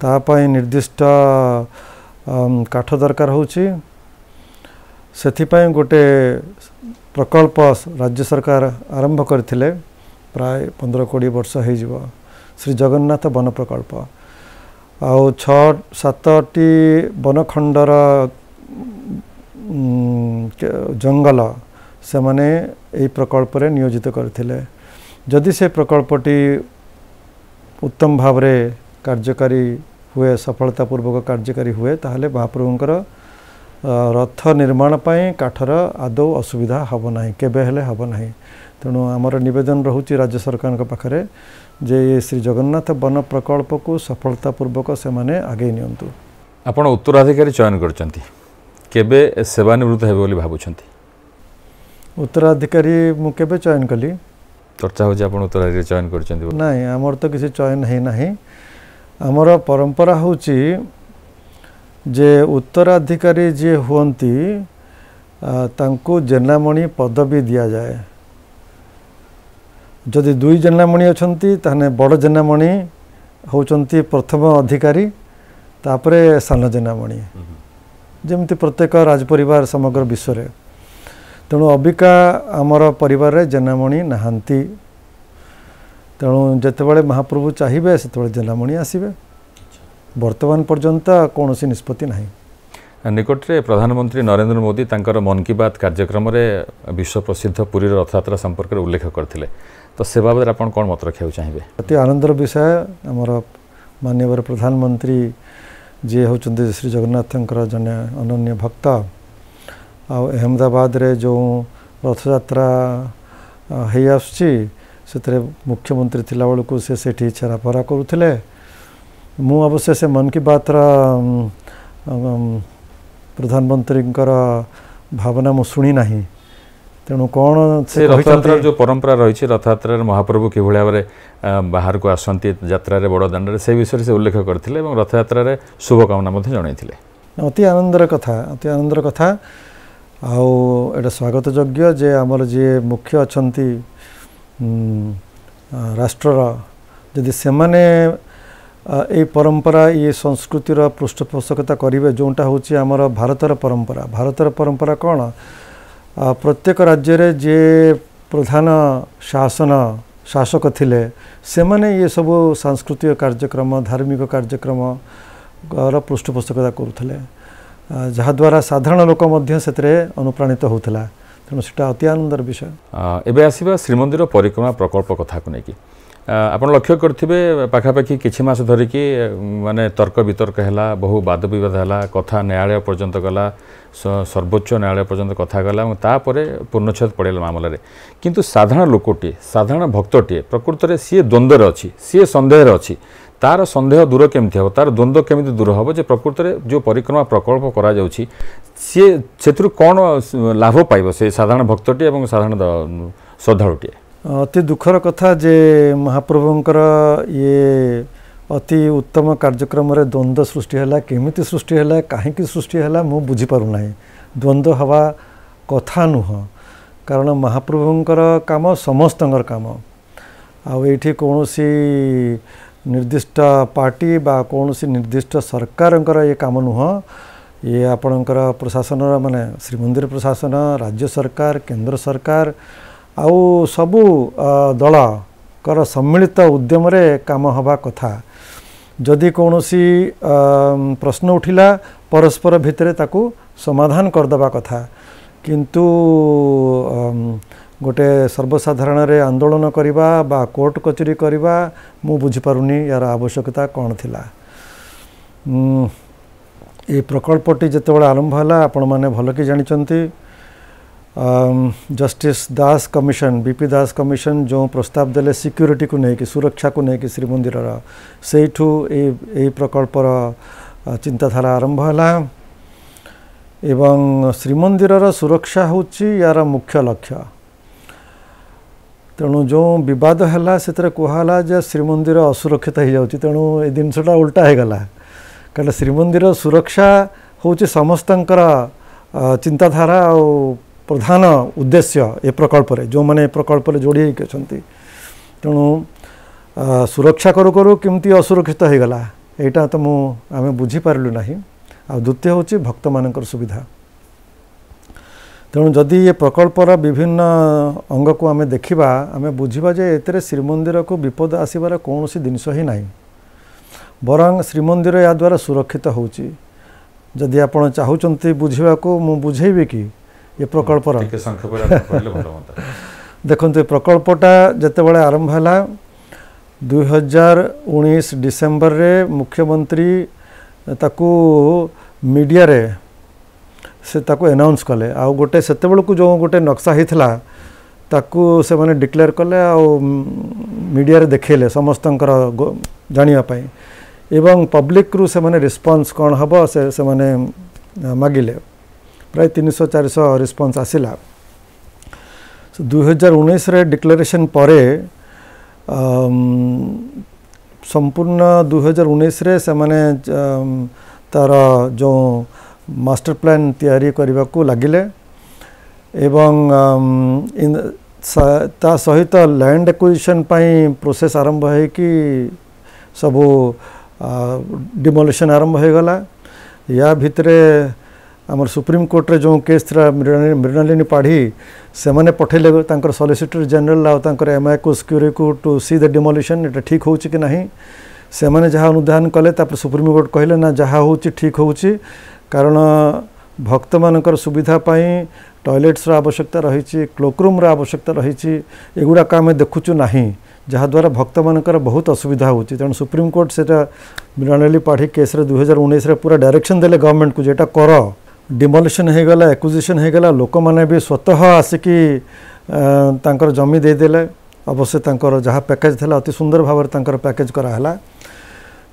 ତା ପାଇଁ ନିର୍ଦ୍ଦିଷ୍ଟ କାଠ ଦରକାର ହେଉଛି ସେଥିପାଇଁ ଗୋଟେ ପ୍ରକଳ୍ପ ରାଜ୍ୟ ସରକାର ଆରମ୍ଭ କରିଥିଲେ ପ୍ରାୟ ପନ୍ଦର କୋଡ଼ିଏ ବର୍ଷ ହୋଇଯିବ ଶ୍ରୀ ଜଗନ୍ନାଥ ବନ ପ୍ରକଳ୍ପ ଆଉ ଛଅ ସାତଟି ବନଖଣ୍ଡର ଜଙ୍ଗଲ ସେମାନେ ଏହି ପ୍ରକଳ୍ପରେ ନିୟୋଜିତ କରିଥିଲେ ଯଦି ସେ ପ୍ରକଳ୍ପଟି ଉତ୍ତମ ଭାବରେ କାର୍ଯ୍ୟକାରୀ हुए सफलतापूर्वक कार्यकारी हुए ताहले महाप्रभु रथ निर्माण काठर आद असुविधा हम ना केवना तेणु आमर नवेदन रोच राज्य सरकार के पाखे जे श्रीजगन्नाथ बन प्रकल्प को सफलतापूर्वक से मैंने आगे निपण चयन करवृत्त हो उत्तराधिकारी मुझे चयन कली चर्चा हो चयन कर चयन है ना ଆମର ପରମ୍ପରା ହେଉଛି ଯେ ଉତ୍ତରାଧିକାରୀ ଯିଏ ହୁଅନ୍ତି ତାଙ୍କୁ ଜେନାମଣି ପଦବୀ ଦିଆଯାଏ ଯଦି ଦୁଇ ଜେନାମଣି ଅଛନ୍ତି ତାହେଲେ ବଡ଼ ଜେନାମଣି ହେଉଛନ୍ତି ପ୍ରଥମ ଅଧିକାରୀ ତାପରେ ସାନ ଜେନାମଣି ଯେମିତି ପ୍ରତ୍ୟେକ ରାଜପରିବାର ସମଗ୍ର ବିଶ୍ୱରେ ତେଣୁ ଅବିକା ଆମର ପରିବାରରେ ଜେନାମଣି ନାହାନ୍ତି ତେଣୁ ଯେତେବେଳେ ମହାପ୍ରଭୁ ଚାହିଁବେ ସେତେବେଳେ ଜେନାମଣି ଆସିବେ ବର୍ତ୍ତମାନ ପର୍ଯ୍ୟନ୍ତ କୌଣସି ନିଷ୍ପତ୍ତି ନାହିଁ ନିକଟରେ ପ୍ରଧାନମନ୍ତ୍ରୀ ନରେନ୍ଦ୍ର ମୋଦି ତାଙ୍କର ମନ୍ କି ବାତ୍ କାର୍ଯ୍ୟକ୍ରମରେ ବିଶ୍ୱ ପ୍ରସିଦ୍ଧ ପୁରୀର ରଥଯାତ୍ରା ସମ୍ପର୍କରେ ଉଲ୍ଲେଖ କରିଥିଲେ ତ ସେ ବାବଦରେ ଆପଣ କ'ଣ ମତ ରଖିବାକୁ ଚାହିଁବେ ଅତି ଆନନ୍ଦର ବିଷୟ ଆମର ମାନ୍ୟବର ପ୍ରଧାନମନ୍ତ୍ରୀ ଯିଏ ହେଉଛନ୍ତି ଶ୍ରୀ ଜଗନ୍ନାଥଙ୍କର ଜଣେ ଅନନ୍ୟ ଭକ୍ତ ଆଉ ଅହମ୍ମଦାବାଦରେ ଯେଉଁ ରଥଯାତ୍ରା ହେଇଆସୁଛି ସେଥିରେ ମୁଖ୍ୟମନ୍ତ୍ରୀ ଥିଲାବେଳକୁ ସେ ସେଠି ଛେରାପହରା କରୁଥିଲେ ମୁଁ ଅବଶ୍ୟ ସେ ମନ୍ କି ବାତ୍ର ପ୍ରଧାନମନ୍ତ୍ରୀଙ୍କର ଭାବନା ମୁଁ ଶୁଣି ନାହିଁ ତେଣୁ କ'ଣ ସେ ରଥଯାତ୍ରାର ଯେଉଁ ପରମ୍ପରା ରହିଛି ରଥଯାତ୍ରାରେ ମହାପ୍ରଭୁ କିଭଳି ଭାବରେ ବାହାରକୁ ଆସନ୍ତି ଯାତ୍ରାରେ ବଡ଼ଦାଣ୍ଡରେ ସେ ବିଷୟରେ ସେ ଉଲ୍ଲେଖ କରିଥିଲେ ଏବଂ ରଥଯାତ୍ରାରେ ଶୁଭକାମନା ମଧ୍ୟ ଜଣାଇଥିଲେ ଅତି ଆନନ୍ଦର କଥା ଅତି ଆନନ୍ଦର କଥା ଆଉ ଏଇଟା ସ୍ୱାଗତଯୋଗ୍ୟ ଯେ ଆମର ଯିଏ ମୁଖ୍ୟ ଅଛନ୍ତି ରାଷ୍ଟ୍ରର ଯଦି ସେମାନେ ଏଇ ପରମ୍ପରା ଇଏ ସଂସ୍କୃତିର ପୃଷ୍ଠପୋଷକତା କରିବେ ଯେଉଁଟା ହେଉଛି ଆମର ଭାରତର ପରମ୍ପରା ଭାରତର ପରମ୍ପରା କ'ଣ ପ୍ରତ୍ୟେକ ରାଜ୍ୟରେ ଯିଏ ପ୍ରଧାନ ଶାସନ ଶାସକ ଥିଲେ ସେମାନେ ଇଏ ସବୁ ସାଂସ୍କୃତିକ କାର୍ଯ୍ୟକ୍ରମ ଧାର୍ମିକ କାର୍ଯ୍ୟକ୍ରମର ପୃଷ୍ଠପୋଷକତା କରୁଥିଲେ ଯାହାଦ୍ୱାରା ସାଧାରଣ ଲୋକ ମଧ୍ୟ ସେଥିରେ ଅନୁପ୍ରାଣିତ ହେଉଥିଲା ତେଣୁ ସେଇଟା ଅତି ଆନନ୍ଦର ବିଷୟ ଏବେ ଆସିବା ଶ୍ରୀମନ୍ଦିର ପରିକ୍ରମା ପ୍ରକଳ୍ପ କଥାକୁ ନେଇକି ଆପଣ ଲକ୍ଷ୍ୟ କରିଥିବେ ପାଖାପାଖି କିଛି ମାସ ଧରିକି ମାନେ ତର୍କ ବିତର୍କ ହେଲା ବହୁ ବାଦ ବିବାଦ ହେଲା କଥା ନ୍ୟାୟାଳୟ ପର୍ଯ୍ୟନ୍ତ ଗଲା ସର୍ବୋଚ୍ଚ ନ୍ୟାୟାଳୟ ପର୍ଯ୍ୟନ୍ତ କଥା ଗଲା ଏବଂ ତାପରେ ପୂର୍ଣ୍ଣଚ୍ଛେଦ ପଡ଼ିଗଲା ମାମଲାରେ କିନ୍ତୁ ସାଧାରଣ ଲୋକଟିଏ ସାଧାରଣ ଭକ୍ତଟିଏ ପ୍ରକୃତରେ ସିଏ ଦ୍ୱନ୍ଦ୍ୱରେ ଅଛି ସିଏ ସନ୍ଦେହରେ ଅଛି ତାର ସନ୍ଦେହ ଦୂର କେମିତି ହେବ ତାର ଦ୍ୱନ୍ଦ୍ୱ କେମିତି ଦୂର ହେବ ଯେ ପ୍ରକୃତରେ ଯେଉଁ ପରିକ୍ରମା ପ୍ରକଳ୍ପ କରାଯାଉଛି ସିଏ ସେଥିରୁ କ'ଣ ଲାଭ ପାଇବ ସେ ସାଧାରଣ ଭକ୍ତଟିଏ ଏବଂ ସାଧାରଣ ଶ୍ରଦ୍ଧାଳୁଟିଏ ଅତି ଦୁଃଖର କଥା ଯେ ମହାପ୍ରଭୁଙ୍କର ଇଏ ଅତି ଉତ୍ତମ କାର୍ଯ୍ୟକ୍ରମରେ ଦ୍ୱନ୍ଦ୍ୱ ସୃଷ୍ଟି ହେଲା କେମିତି ସୃଷ୍ଟି ହେଲା କାହିଁକି ସୃଷ୍ଟି ହେଲା ମୁଁ ବୁଝିପାରୁନାହିଁ ଦ୍ୱନ୍ଦ୍ୱ ହେବା କଥା ନୁହଁ କାରଣ ମହାପ୍ରଭୁଙ୍କର କାମ ସମସ୍ତଙ୍କର କାମ ଆଉ ଏଇଠି କୌଣସି ନିର୍ଦ୍ଦିଷ୍ଟ ପାର୍ଟି ବା କୌଣସି ନିର୍ଦ୍ଦିଷ୍ଟ ସରକାରଙ୍କର ଇଏ କାମ ନୁହଁ ଇଏ ଆପଣଙ୍କର ପ୍ରଶାସନର ମାନେ ଶ୍ରୀମନ୍ଦିର ପ୍ରଶାସନ ରାଜ୍ୟ ସରକାର କେନ୍ଦ୍ର ସରକାର ଆଉ ସବୁ ଦଳଙ୍କର ସମ୍ମିଳିତ ଉଦ୍ୟମରେ କାମ ହେବା କଥା ଯଦି କୌଣସି ପ୍ରଶ୍ନ ଉଠିଲା ପରସ୍ପର ଭିତରେ ତାକୁ ସମାଧାନ କରିଦେବା କଥା କିନ୍ତୁ ଗୋଟେ ସର୍ବସାଧାରଣରେ ଆନ୍ଦୋଳନ କରିବା ବା କୋର୍ଟ କଚେରୀ କରିବା ମୁଁ ବୁଝିପାରୁନି ଏହାର ଆବଶ୍ୟକତା କ'ଣ ଥିଲା ଏ ପ୍ରକଳ୍ପଟି ଯେତେବେଳେ ଆରମ୍ଭ ହେଲା ଆପଣମାନେ ଭଲକି ଜାଣିଛନ୍ତି justice Das commission B P Das commission ଯେଉଁ ପ୍ରସ୍ତାବ ଦେଲେ ସିକ୍ୟୁରିଟିକୁ ନେଇକି ସୁରକ୍ଷାକୁ ନେଇକି ଶ୍ରୀମନ୍ଦିରର ସେଇଠୁ ଏଇ ଏହି ପ୍ରକଳ୍ପର ଚିନ୍ତାଧାରା ଆରମ୍ଭ ହେଲା ଏବଂ ଶ୍ରୀମନ୍ଦିରର ସୁରକ୍ଷା ହେଉଛି ଏହାର ମୁଖ୍ୟ ଲକ୍ଷ୍ୟ ତେଣୁ ଯେଉଁ ବିବାଦ ହେଲା ସେଥିରେ କୁହାଗଲା ଯେ ଶ୍ରୀମନ୍ଦିର ଅସୁରକ୍ଷିତ ହେଇଯାଉଛି ତେଣୁ ଏ ଜିନିଷଟା ଓଲଟା ହେଇଗଲା କାରଣ ଶ୍ରୀମନ୍ଦିର ସୁରକ୍ଷା ହେଉଛି ସମସ୍ତଙ୍କର ଚିନ୍ତାଧାରା ଆଉ ପ୍ରଧାନ ଉଦ୍ଦେଶ୍ୟ ଏ ପ୍ରକଳ୍ପରେ ଯେଉଁମାନେ ଏ ପ୍ରକଳ୍ପରେ ଯୋଡ଼ି ହୋଇକି ଅଛନ୍ତି ତେଣୁ ସୁରକ୍ଷା କରୁ କରୁ କେମିତି ଅସୁରକ୍ଷିତ ହେଇଗଲା ଏଇଟା ତ ମୁଁ ଆମେ ବୁଝିପାରିଲୁ ନାହିଁ ଆଉ ଦ୍ୱିତୀୟ ହେଉଛି ଭକ୍ତମାନଙ୍କର ସୁବିଧା ତେଣୁ ଯଦି ଏ ପ୍ରକଳ୍ପର ବିଭିନ୍ନ ଅଙ୍ଗକୁ ଆମେ ଦେଖିବା ଆମେ ବୁଝିବା ଯେ ଏଥିରେ ଶ୍ରୀମନ୍ଦିରକୁ ବିପଦ ଆସିବାର କୌଣସି ଜିନିଷ ହିଁ ନାହିଁ ବରଂ ଶ୍ରୀମନ୍ଦିର ଏହାଦ୍ୱାରା ସୁରକ୍ଷିତ ହେଉଛି ଯଦି ଆପଣ ଚାହୁଁଛନ୍ତି ବୁଝିବାକୁ ମୁଁ ବୁଝେଇବି କି ଏ ପ୍ରକଳ୍ପର ଦେଖନ୍ତୁ ଏ ପ୍ରକଳ୍ପଟା ଯେତେବେଳେ ଆରମ୍ଭ ହେଲା ଦୁଇ ହଜାର ଉଣେଇଶ ଡିସେମ୍ବରରେ ମୁଖ୍ୟମନ୍ତ୍ରୀ ତାକୁ ମିଡ଼ିଆରେ से ताको अनाउंस कले आ गोटे से जो गोटे नक्सा होता से डिक्लेयर कले आ देखले समस्त जानवापी एवं पब्लिक रु से रिस्पन्स कौन हम से, मगिले प्राय तीन सौ चार सौ रिस्पन्स आसला हजार उन्नीस डिक्लेरेसन पर संपूर्ण दुई हजार उन्नीस तार जो मास्टर प्लान या लगे एवं ता सहित लैंड एक्विजिशन प्रोसेस आरंभ हो कि सबू डिमोल्यूशन आरंभ हो गला या भितर आम सुप्रीम कोर्ट रे जो केस था मृणालिनी पाढ़ी से मैंने पठे सलिसीटर जनरल आम आई को स्क्यूरी को टू सी द डिमोल्यूशन ये ठीक हो ना से जहाँ अनुधान कले सुप्रीम कोर्ट कहले ना जहाँ हो ठीक हो କାରଣ ଭକ୍ତମାନଙ୍କର ସୁବିଧା ପାଇଁ ଟଏଲେଟ୍ସର ଆବଶ୍ୟକତା ରହିଛି କ୍ଲୋକ୍ରୁମ୍ର ଆବଶ୍ୟକତା ରହିଛି ଏଗୁଡ଼ାକ ଆମେ ଦେଖୁଛୁ ନାହିଁ ଯାହାଦ୍ୱାରା ଭକ୍ତମାନଙ୍କର ବହୁତ ଅସୁବିଧା ହେଉଛି ତେଣୁ ସୁପ୍ରିମକୋର୍ଟ ସେଇଟା ମୃଣାଲି ପାଢ଼ୀ କେସ୍ରେ ଦୁଇହଜାର ଉଣେଇଶରେ ପୁରା ଡାଇରେକ୍ସନ୍ ଦେଲେ ଗଭର୍ଣ୍ଣମେଣ୍ଟକୁ ଯେ ଏଇଟା କର ଡିମୋଲିସନ୍ ହୋଇଗଲା ଏକୁଜିସନ୍ ହୋଇଗଲା ଲୋକମାନେ ବି ସ୍ୱତଃ ଆସିକି ତାଙ୍କର ଜମି ଦେଇଦେଲେ ଅବଶ୍ୟ ତାଙ୍କର ଯାହା ପ୍ୟାକେଜ୍ ଥିଲା ଅତି ସୁନ୍ଦର ଭାବରେ ତାଙ୍କର ପ୍ୟାକେଜ୍ କରାହେଲା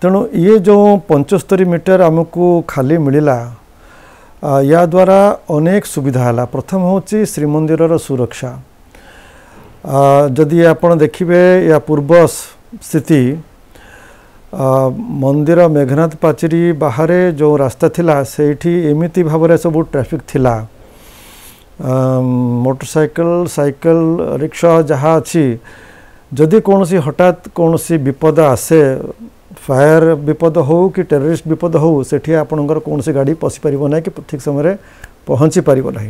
ତେଣୁ ଇଏ ଯେଉଁ ପଞ୍ଚସ୍ତରୀ ମିଟର ଆମକୁ ଖାଲି ମିଳିଲା ୟାଦ୍ୱାରା ଅନେକ ସୁବିଧା ହେଲା ପ୍ରଥମ ହେଉଛି ଶ୍ରୀମନ୍ଦିରର ସୁରକ୍ଷା ଯଦି ଆପଣ ଦେଖିବେ ୟା ପୂର୍ବ ସ୍ଥିତି ମନ୍ଦିର ମେଘନାଥ ପାଚେରୀ ବାହାରେ ଯେଉଁ ରାସ୍ତା ଥିଲା ସେଇଠି ଏମିତି ଭାବରେ ସବୁ ଟ୍ରାଫିକ୍ ଥିଲା ମୋଟରସାଇକେଲ ସାଇକେଲ ରିକ୍ସା ଯାହା ଅଛି ଯଦି କୌଣସି ହଠାତ୍ କୌଣସି ବିପଦ ଆସେ फायर विपद हो कि टेररिस्ट विपद हो सी आपर कौन गाड़ी पशिपर ना कि ठीक समय पहुँची पारना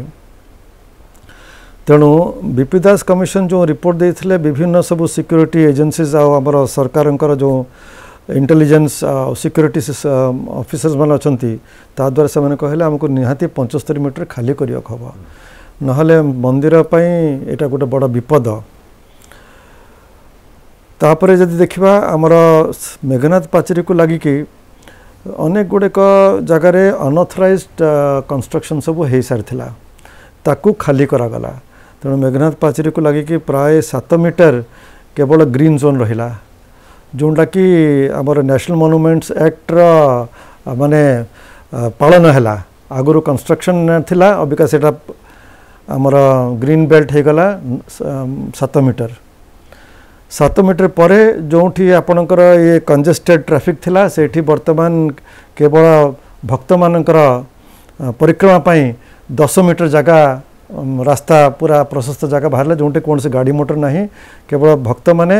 तेणु बीपी दास कमिशन जो रिपोर्ट देते विभिन्न सब सिक्यूरीटी एजेन्सीज आम सरकार जो इंटेलीजेन्स सिक्यूरीटी अफिसर्स मैंने अच्छा ताद्वारा से कहे आमको निहाती पंचस्तरी मीटर खाली करवाक हम ना मंदिर पर गोटे बड़ विपद ତାପରେ ଯଦି ଦେଖିବା ଆମର ମେଘନାଥ ପାଚେରୀକୁ ଲାଗିକି ଅନେକ ଗୁଡ଼ିକ ଜାଗାରେ ଅନଅଥରାଇଜଡ୍ କନଷ୍ଟ୍ରକ୍ସନ୍ ସବୁ ହୋଇସାରିଥିଲା ତାକୁ ଖାଲି କରାଗଲା ତେଣୁ ମେଘନାଥ ପାଚେରୀକୁ ଲାଗିକି ପ୍ରାୟ ସାତ ମିଟର କେବଳ ଗ୍ରୀନ୍ ଜୋନ୍ ରହିଲା ଯେଉଁଟାକି ଆମର ନ୍ୟାସନାଲ୍ ମନୁମେଣ୍ଟସ୍ ଆକ୍ଟର ମାନେ ପାଳନ ହେଲା ଆଗରୁ କନଷ୍ଟ୍ରକ୍ସନ୍ ଥିଲା ଅବିକା ସେଇଟା ଆମର ଗ୍ରୀନ୍ ବେଲ୍ଟ ହୋଇଗଲା ସାତ ମିଟର সাত মিটর পরে যেটি আপনার ইয়ে কনজেস্টেড ট্রাফিক লা সেইটি বর্তমান কেবল ভক্ত মানকর পরিক্রমা পাই দশ মিটর জায়গা রাস্তা পুরা প্রশস্ত জায়গা বাহারে যেটি কোণী গাড়ি মোটর না কেবল ভক্ত মানে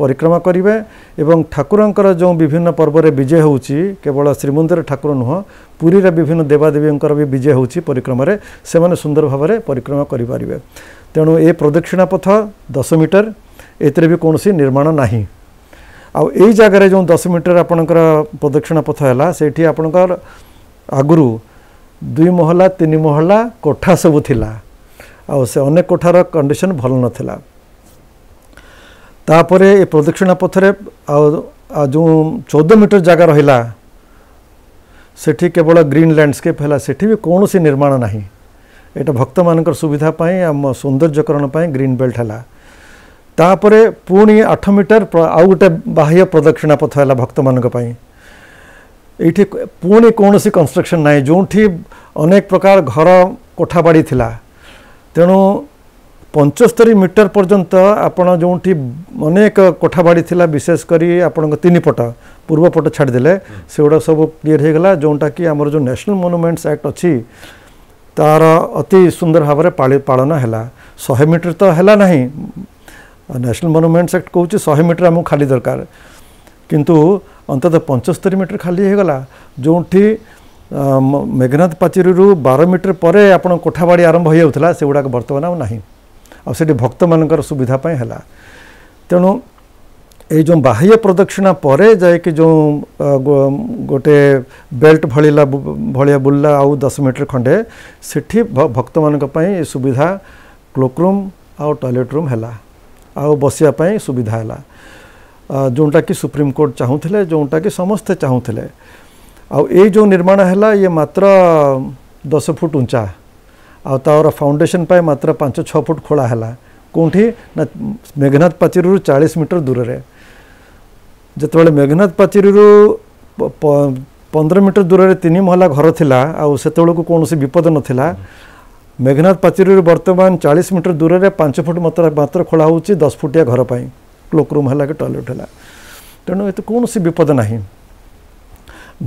পরিক্রমা করবে এবং ঠাকুরঙ্কর যে বিভিন্ন পর্বরে বিজয় হচ্ছে কেবল শ্রীমন্দির ঠাকুর নুহ পুরীর বিভিন্ন দেবাদেবীঙ্কর বি বিজয় হচ্ছে পরিক্রমার সে সুন্দর ভাবে পরিক্রমা করে পারে তেমন এ প্রদক্ষিণা পথ দশ মিটর ଏଥିରେ ବି କୌଣସି ନିର୍ମାଣ ନାହିଁ ଆଉ ଏଇ ଜାଗାରେ ଯେଉଁ ଦଶ ମିଟର ଆପଣଙ୍କର ପ୍ରଦକ୍ଷିଣ ପଥ ହେଲା ସେଇଠି ଆପଣଙ୍କର ଆଗରୁ ଦୁଇ ମହଲା ତିନି ମହଲା କୋଠା ସବୁ ଥିଲା ଆଉ ସେ ଅନେକ କୋଠାର କଣ୍ଡିସନ୍ ଭଲ ନଥିଲା ତାପରେ ଏ ପ୍ରଦକ୍ଷିଣ ପଥରେ ଆଉ ଯେଉଁ ଚଉଦ ମିଟର ଜାଗା ରହିଲା ସେଠି କେବଳ ଗ୍ରୀନ୍ ଲ୍ୟାଣ୍ଡସ୍କେପ୍ ହେଲା ସେଠି ବି କୌଣସି ନିର୍ମାଣ ନାହିଁ ଏଇଟା ଭକ୍ତମାନଙ୍କର ସୁବିଧା ପାଇଁ ଆମ ସୌନ୍ଦର୍ଯ୍ୟକରଣ ପାଇଁ ଗ୍ରୀନ୍ ବେଲ୍ଟ ହେଲା ତାପରେ ପୁଣି ଆଠ ମିଟର ଆଉ ଗୋଟେ ବାହ୍ୟ ପ୍ରଦକ୍ଷିଣା ପଥ ହେଲା ଭକ୍ତମାନଙ୍କ ପାଇଁ ଏଇଠି ପୁଣି କୌଣସି କନଷ୍ଟ୍ରକ୍ସନ୍ ନାହିଁ ଯେଉଁଠି ଅନେକ ପ୍ରକାର ଘର କୋଠାବାଡ଼ି ଥିଲା ତେଣୁ ପଞ୍ଚସ୍ତରୀ ମିଟର ପର୍ଯ୍ୟନ୍ତ ଆପଣ ଯେଉଁଠି ଅନେକ କୋଠାବାଡ଼ି ଥିଲା ବିଶେଷ କରି ଆପଣଙ୍କ ତିନିପଟ ପୂର୍ବପଟ ଛାଡ଼ିଦେଲେ ସେଗୁଡ଼ା ସବୁ କ୍ଲିଅର୍ ହୋଇଗଲା ଯେଉଁଟାକି ଆମର ଯେଉଁ ନ୍ୟାସନାଲ୍ ମନୁମେଣ୍ଟସ୍ ଆକ୍ଟ ଅଛି ତା'ର ଅତି ସୁନ୍ଦର ଭାବରେ ପାଳନ ହେଲା ଶହେ ମିଟର ତ ହେଲା ନାହିଁ ন্যাশনাল মনুমেন্টস আক্ট কହୁଛି ଶହେ ମିଟର ଆମକୁ ଖାଲି ଦରକାର କିନ୍ତୁ ଅନ୍ତତଃ ପଞ୍ଚସ୍ତରୀ ମିଟର ଖାଲି ହୋଇଗଲା ଯେଉଁଠି ମେଘନାଥ ପାଚେରୀରୁ ବାର ମିଟର ପରେ ଆପଣ କୋଠାବାଡ଼ି ଆରମ୍ଭ ହୋଇଯାଉଥିଲା ସେଗୁଡ଼ାକ ବର୍ତ୍ତମାନ ଆଉ ନାହିଁ ଆଉ ସେଠି ଭକ୍ତମାନଙ୍କର ସୁବିଧା ପାଇଁ ହେଲା ତେଣୁ ଏଇ ଯେଉଁ ବାହ୍ୟ ପ୍ରଦକ୍ଷିଣା ପରେ ଯାଇକି ଯେଉଁ ଗୋଟେ ବେଲ୍ଟ ଭଳିଲା ଭଳିଆ ବୁଲିଲା ଆଉ ଦଶ ମିଟର ଖଣ୍ଡେ ସେଠି ଭକ୍ତମାନଙ୍କ ପାଇଁ ସୁବିଧା କ୍ଲୋକ୍ ରୁମ୍ ଆଉ ଟଏଲେଟ୍ ରୁମ୍ ହେଲା आसवापी सुविधा है जोटा कि सुप्रीमकोर्ट चाहूल जोटा कि समस्ते चाहूल आई जो निर्माण है ये मात्र दस फुट ऊंचा आवर फाउंडेसन मात्र पांच छ फुट खोला है कौटी ना मेघनाथ पाचेरी चालीस मीटर दूर जो जिते मेघनाथ पाचेरी पंद्रह मीटर दूर तीन महला घर थी आते कौन विपद नाला ମେଘନାଥ ପାଚେରୀରୁ ବର୍ତ୍ତମାନ ଚାଳିଶ ମିଟର ଦୂରରେ ପାଞ୍ଚ ଫୁଟ ମାତ୍ର ମାତ୍ର ଖୋଳା ହେଉଛି ଦଶ ଫୁଟିଆ ଘର ପାଇଁ କ୍ଲୋକ୍ ରୁମ୍ ହେଲା କି ଟଏଲେଟ୍ ହେଲା ତେଣୁ ଏତେ କୌଣସି ବିପଦ ନାହିଁ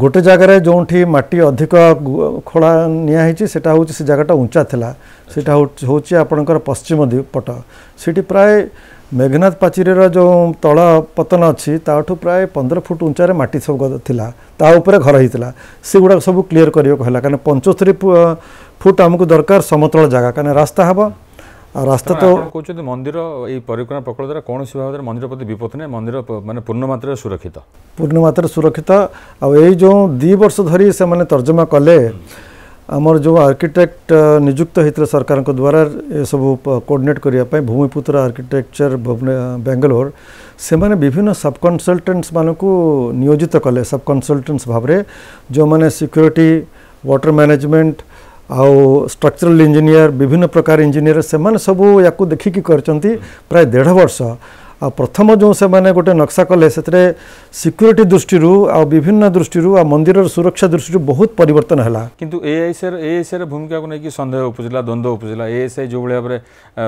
ଗୋଟେ ଜାଗାରେ ଯେଉଁଠି ମାଟି ଅଧିକ ଖୋଳା ନିଆହେଇଛି ସେଟା ହେଉଛି ସେ ଜାଗାଟା ଉଞ୍ଚା ଥିଲା ସେଟା ହେଉଛି ଆପଣଙ୍କର ପଶ୍ଚିମ ପଟ ସେଠି ପ୍ରାୟ ମେଘନାଥ ପାଚେରୀର ଯେଉଁ ତଳ ପତନ ଅଛି ତାଠୁ ପ୍ରାୟ ପନ୍ଦର ଫୁଟ ଉଞ୍ଚାରେ ମାଟି ସବୁ ଥିଲା ତା ଉପରେ ଘର ହେଇଥିଲା ସେଗୁଡ଼ାକ ସବୁ କ୍ଲିଅର କରିବାକୁ ହେଲା କାରଣ ପଞ୍ଚସ୍ତରୀ ফুট আমি দরকার সমতল জায়গা কেন রাস্তা হব রাস্তা তো কৌন মন্দির এই পরিক্রমা প্রকল্প দ্বারা কৌশি ভাবে মন্দির প্রতি বিপদ নেই মন্দির মানে পূর্ণমাত্রায় সুরক্ষিত পূর্ণমাত্রায় সুরক্ষিত এই যে দুই বর্ষ ধর সে তর্জমা কলে আমার যে আর্কিটেক্ট নিযুক্ত হয়েছিল সরকার দ্বারা এসব কোর্ডিনেট করা ভূমিপুত্র আর্কিটেকচর বেঙ্গালোর সে বিভিন্ন সবকনসলটেন্টস মানুষ নিয়োজিত কলে সবকনসলটেন্টস ভাবে যে সিকুরিটি ওয়াটার ম্যানেজমেন্ট आउँ्रक्चरा इन्जिनयर विभिन्न प्रकार इन्जिनयर या देखिकि प्रायः देढ वर्ष आ प्रथम जो गए नक्सा कले सिक्युरी दृष्टिहरू आउँ विभिन्न दृष्टिहरू आ मन्दिर सुरक्षा दृष्टि बहुत परिवर्तन होला किन एआसिएर एएसआइ र भूमिका नै सन्देह उपुजिला द्वजला एएसआई जो भएर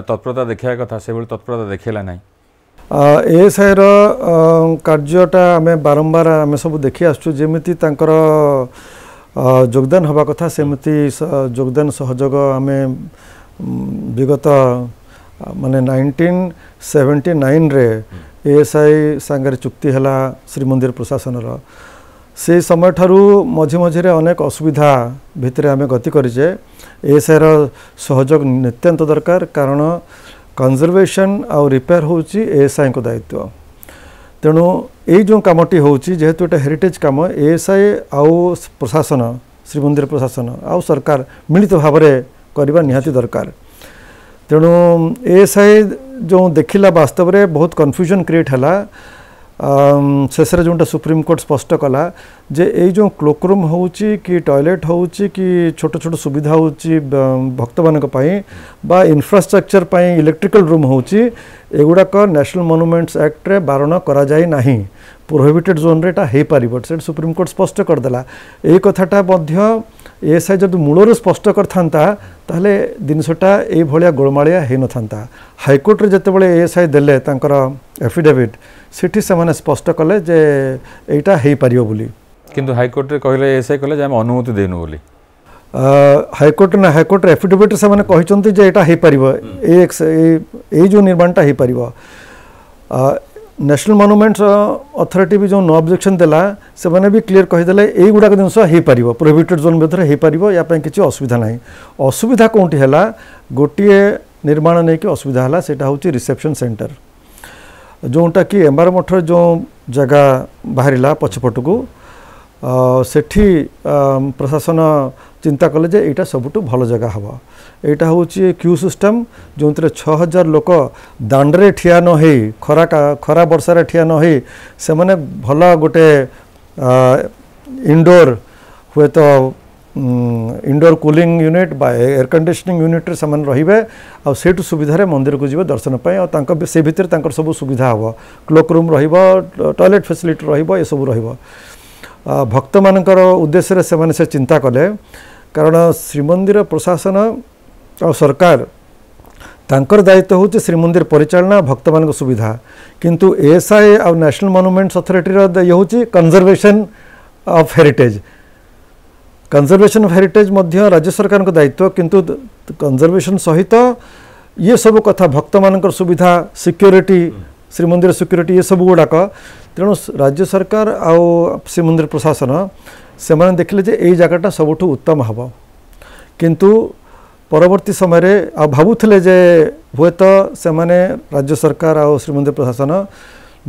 तत्परता देखा कथा तत्परता देखा नै एएसआइ र का्यटा बारम्बार आमस देखिआस ଯୋଗଦାନ ହେବା କଥା ସେମିତି ଯୋଗଦାନ ସହଯୋଗ ଆମେ ବିଗତ ମାନେ ନାଇଣ୍ଟିନ୍ ସେଭେଣ୍ଟି ନାଇନ୍ରେ ଏଏସ୍ଆଇ ସାଙ୍ଗରେ ଚୁକ୍ତି ହେଲା ଶ୍ରୀମନ୍ଦିର ପ୍ରଶାସନର ସେ ସମୟଠାରୁ ମଝି ମଝିରେ ଅନେକ ଅସୁବିଧା ଭିତରେ ଆମେ ଗତି କରିଛେ ଏଏସ୍ଆଇର ସହଯୋଗ ନିତ୍ୟାନ୍ତ ଦରକାର କାରଣ କନଜର୍ଭେସନ୍ ଆଉ ରିପେୟାର ହେଉଛି ଏଏସ୍ଆଇଙ୍କ ଦାୟିତ୍ୱ ତେଣୁ ଏଇ ଯେଉଁ କାମଟି ହେଉଛି ଯେହେତୁ ଏଇଟା ହେରିଟେଜ୍ କାମ ଏଏସ୍ଆଇ ଆଉ ପ୍ରଶାସନ ଶ୍ରୀମନ୍ଦିର ପ୍ରଶାସନ ଆଉ ସରକାର ମିଳିତ ଭାବରେ କରିବା ନିହାତି ଦରକାର ତେଣୁ ଏଏସ୍ଆଇ ଯେଉଁ ଦେଖିଲା ବାସ୍ତବରେ ବହୁତ କନଫ୍ୟୁଜନ୍ କ୍ରିଏଟ୍ ହେଲା शेषे जोटा सुप्रीमकोर्ट स्पष्ट कला जे जो क्लोक्रूम हो कि टॉयलेट हो कि छोट छोट सुविधा हो भक्त माना इनफ्रास्ट्रक्चर इलेक्ट्रिकल रूम होगुड़ाक न्यासनाल मनुमेंट्स आक्ट्रे बारण कर ପ୍ରୋହିବିଟେଡ୍ ଜୋନ୍ରେ ଏଇଟା ହେଇପାରିବ ସେଇଠି ସୁପ୍ରିମକୋର୍ଟ ସ୍ପଷ୍ଟ କରିଦେଲା ଏଇ କଥାଟା ମଧ୍ୟ ଏଏସ୍ଆଇ ଯଦି ମୂଳରୁ ସ୍ପଷ୍ଟ କରିଥାନ୍ତା ତାହେଲେ ଜିନିଷଟା ଏଇଭଳିଆ ଗୋଳମାଳିଆ ହେଇନଥାନ୍ତା ହାଇକୋର୍ଟରେ ଯେତେବେଳେ ଏଏସ୍ଆଇ ଦେଲେ ତାଙ୍କର ଆଫିଡେଭିଟ୍ ସେଠି ସେମାନେ ସ୍ପଷ୍ଟ କଲେ ଯେ ଏଇଟା ହେଇପାରିବ ବୋଲି କିନ୍ତୁ ହାଇକୋର୍ଟରେ କହିଲେ ଏଏସ୍ଆଇ କହିଲେ ଯେ ଆମେ ଅନୁମତି ଦେଇନୁ ବୋଲି ହାଇକୋର୍ଟ ନା ହାଇକୋର୍ଟ ଆଫିଡେଭିଟ୍ରେ ସେମାନେ କହିଛନ୍ତି ଯେ ଏଇଟା ହେଇପାରିବ ଏ ଏଇ ଯେଉଁ ନିର୍ମାଣଟା ହେଇପାରିବ ନ୍ୟାସନାଲ୍ ମନୁମେଣ୍ଟର ଅଥରିଟି ବି ଯେଉଁ ନୋ ଅବଜେକ୍ସନ୍ ଦେଲା ସେମାନେ ବି କ୍ଲିଅର୍ କହିଦେଲେ ଏଇଗୁଡ଼ାକ ଜିନିଷ ହେଇପାରିବ ପ୍ରୋହିବିଟେଡ୍ ଜୋନ୍ ଭିତରେ ହେଇପାରିବ ୟା ପାଇଁ କିଛି ଅସୁବିଧା ନାହିଁ ଅସୁବିଧା କେଉଁଠି ହେଲା ଗୋଟିଏ ନିର୍ମାଣ ନେଇକି ଅସୁବିଧା ହେଲା ସେଇଟା ହେଉଛି ରିସେପ୍ସନ୍ ସେଣ୍ଟର ଯେଉଁଟାକି ଏମ୍ ଆର୍ ମଠର ଯେଉଁ ଜାଗା ବାହାରିଲା ପଛପଟକୁ ସେଠି ପ୍ରଶାସନ চিন্তা কলে যে এইটা সবুঠু ভালো জায়গা হব এইটা হচ্ছে কিউ সিস্টম যে ছ হাজার লোক দাণ্ডরে ঠিয়া নহই খরা খরা বর্ষারে ঠিয়া নহই সে ভাল গোটে ইনডোর হুয়েত ইনডোর কুলিং ୟୁନିଟ୍ ବା ଏୟାର କଣ୍ଡିସନିଂ ୟୁନିଟ୍ରେ ସେମାନେ ରହିବେ ଆଉ ସେଇଠୁ ସୁବିଧାରେ ମନ୍ଦିରକୁ ଯିବେ ଦର୍ଶନ ପାଇଁ ଆଉ ତାଙ୍କ ସେ ଭିତରେ ତାଙ୍କର ସବୁ ସୁବିଧା ହେବ କ୍ଲୋକ୍ ରୁମ୍ ରହିବ ଟଏଲେଟ୍ ଫେସିଲିଟି ରହିବ ଏସବୁ ରହିବ ଭକ୍ତମାନଙ୍କର ଉଦ୍ଦେଶ୍ୟରେ ସେମାନେ ସେ ଚିନ୍ତା କଲେ କାରଣ ଶ୍ରୀମନ୍ଦିର ପ୍ରଶାସନ ଆଉ ସରକାର ତାଙ୍କର ଦାୟିତ୍ୱ ହେଉଛି ଶ୍ରୀମନ୍ଦିର ପରିଚାଳନା ଭକ୍ତମାନଙ୍କ ସୁବିଧା କିନ୍ତୁ ଏଏସ୍ଆଇ ଆଉ ନ୍ୟାସନାଲ୍ ମନୁମେଣ୍ଟସ୍ ଅଥରିଟିର ଇଏ ହେଉଛି conservation of heritage conservation of heritage ମଧ୍ୟ ରାଜ୍ୟ ସରକାରଙ୍କ ଦାୟିତ୍ୱ କିନ୍ତୁ କନଜର୍ଭେସନ୍ ସହିତ ଇଏ ସବୁ କଥା ଭକ୍ତମାନଙ୍କର ସୁବିଧା ସିକ୍ୟୁରିଟି ଶ୍ରୀମନ୍ଦିର ସିକ୍ୟୁରିଟି ଏସବୁ ଗୁଡ଼ାକ ତେଣୁ ରାଜ୍ୟ ସରକାର ଆଉ ଶ୍ରୀମନ୍ଦିର ପ୍ରଶାସନ ସେମାନେ ଦେଖିଲେ ଯେ ଏଇ ଜାଗାଟା ସବୁଠୁ ଉତ୍ତମ ହେବ କିନ୍ତୁ ପରବର୍ତ୍ତୀ ସମୟରେ ଆଉ ଭାବୁଥିଲେ ଯେ ହୁଏତ ସେମାନେ ରାଜ୍ୟ ସରକାର ଆଉ ଶ୍ରୀମନ୍ଦିର ପ୍ରଶାସନ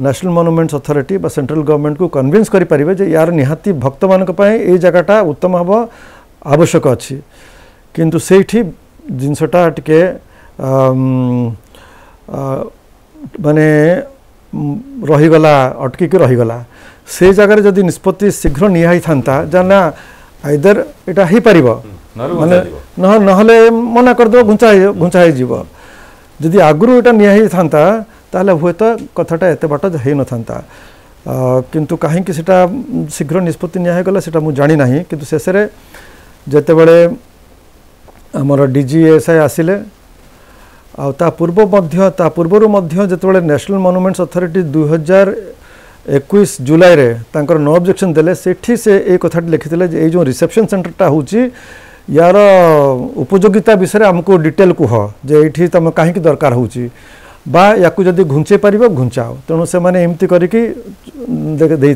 ନ୍ୟାସନାଲ୍ ମନୁମେଣ୍ଟସ୍ ଅଥରିଟି ବା ସେଣ୍ଟ୍ରାଲ ଗଭର୍ଣ୍ଣମେଣ୍ଟକୁ କନଭିନ୍ସ କରିପାରିବେ ଯେ ୟାର ନିହାତି ଭକ୍ତମାନଙ୍କ ପାଇଁ ଏଇ ଜାଗାଟା ଉତ୍ତମ ହେବ ଆବଶ୍ୟକ ଅଛି କିନ୍ତୁ ସେଇଠି ଜିନିଷଟା ଟିକେ ମାନେ ରହିଗଲା ଅଟକିକି ରହିଗଲା ସେ ଜାଗାରେ ଯଦି ନିଷ୍ପତ୍ତି ଶୀଘ୍ର ନିଆ ହେଇଥାନ୍ତା ଯା ନା ଆଇଦର ଏଇଟା ହେଇପାରିବ ମାନେ ନହେଲେ ମନା କରିଦେବ ଘୁଞ୍ଚା ଘୁଞ୍ଚା ହେଇଯିବ ଯଦି ଆଗରୁ ଏଇଟା ନିଆ ହେଇଥାନ୍ତା ତାହେଲେ ହୁଏତ କଥାଟା ଏତେ ବାଟ ହେଇନଥାନ୍ତା କିନ୍ତୁ କାହିଁକି ସେଟା ଶୀଘ୍ର ନିଷ୍ପତ୍ତି ନିଆ ହେଇଗଲା ସେଟା ମୁଁ ଜାଣିନାହିଁ କିନ୍ତୁ ଶେଷରେ ଯେତେବେଳେ ଆମର ଡିଜିଏସ୍ଆଇ ଆସିଲେ आ पूर्व पूर्व जोबले न्यासनाल मनुमेन्ट्स अथरीटी दुई हजार एक जुलाई में नो अब्जेक्शन दे से ये कथि लिखी थे जो रिसेपन सेन्टरटा हो यार उपयोगिता विषय आमको डिटेल कह जे ये तुम कहीं दरकार हो या घुंचे पार घुंचाओ तेणु से कर दे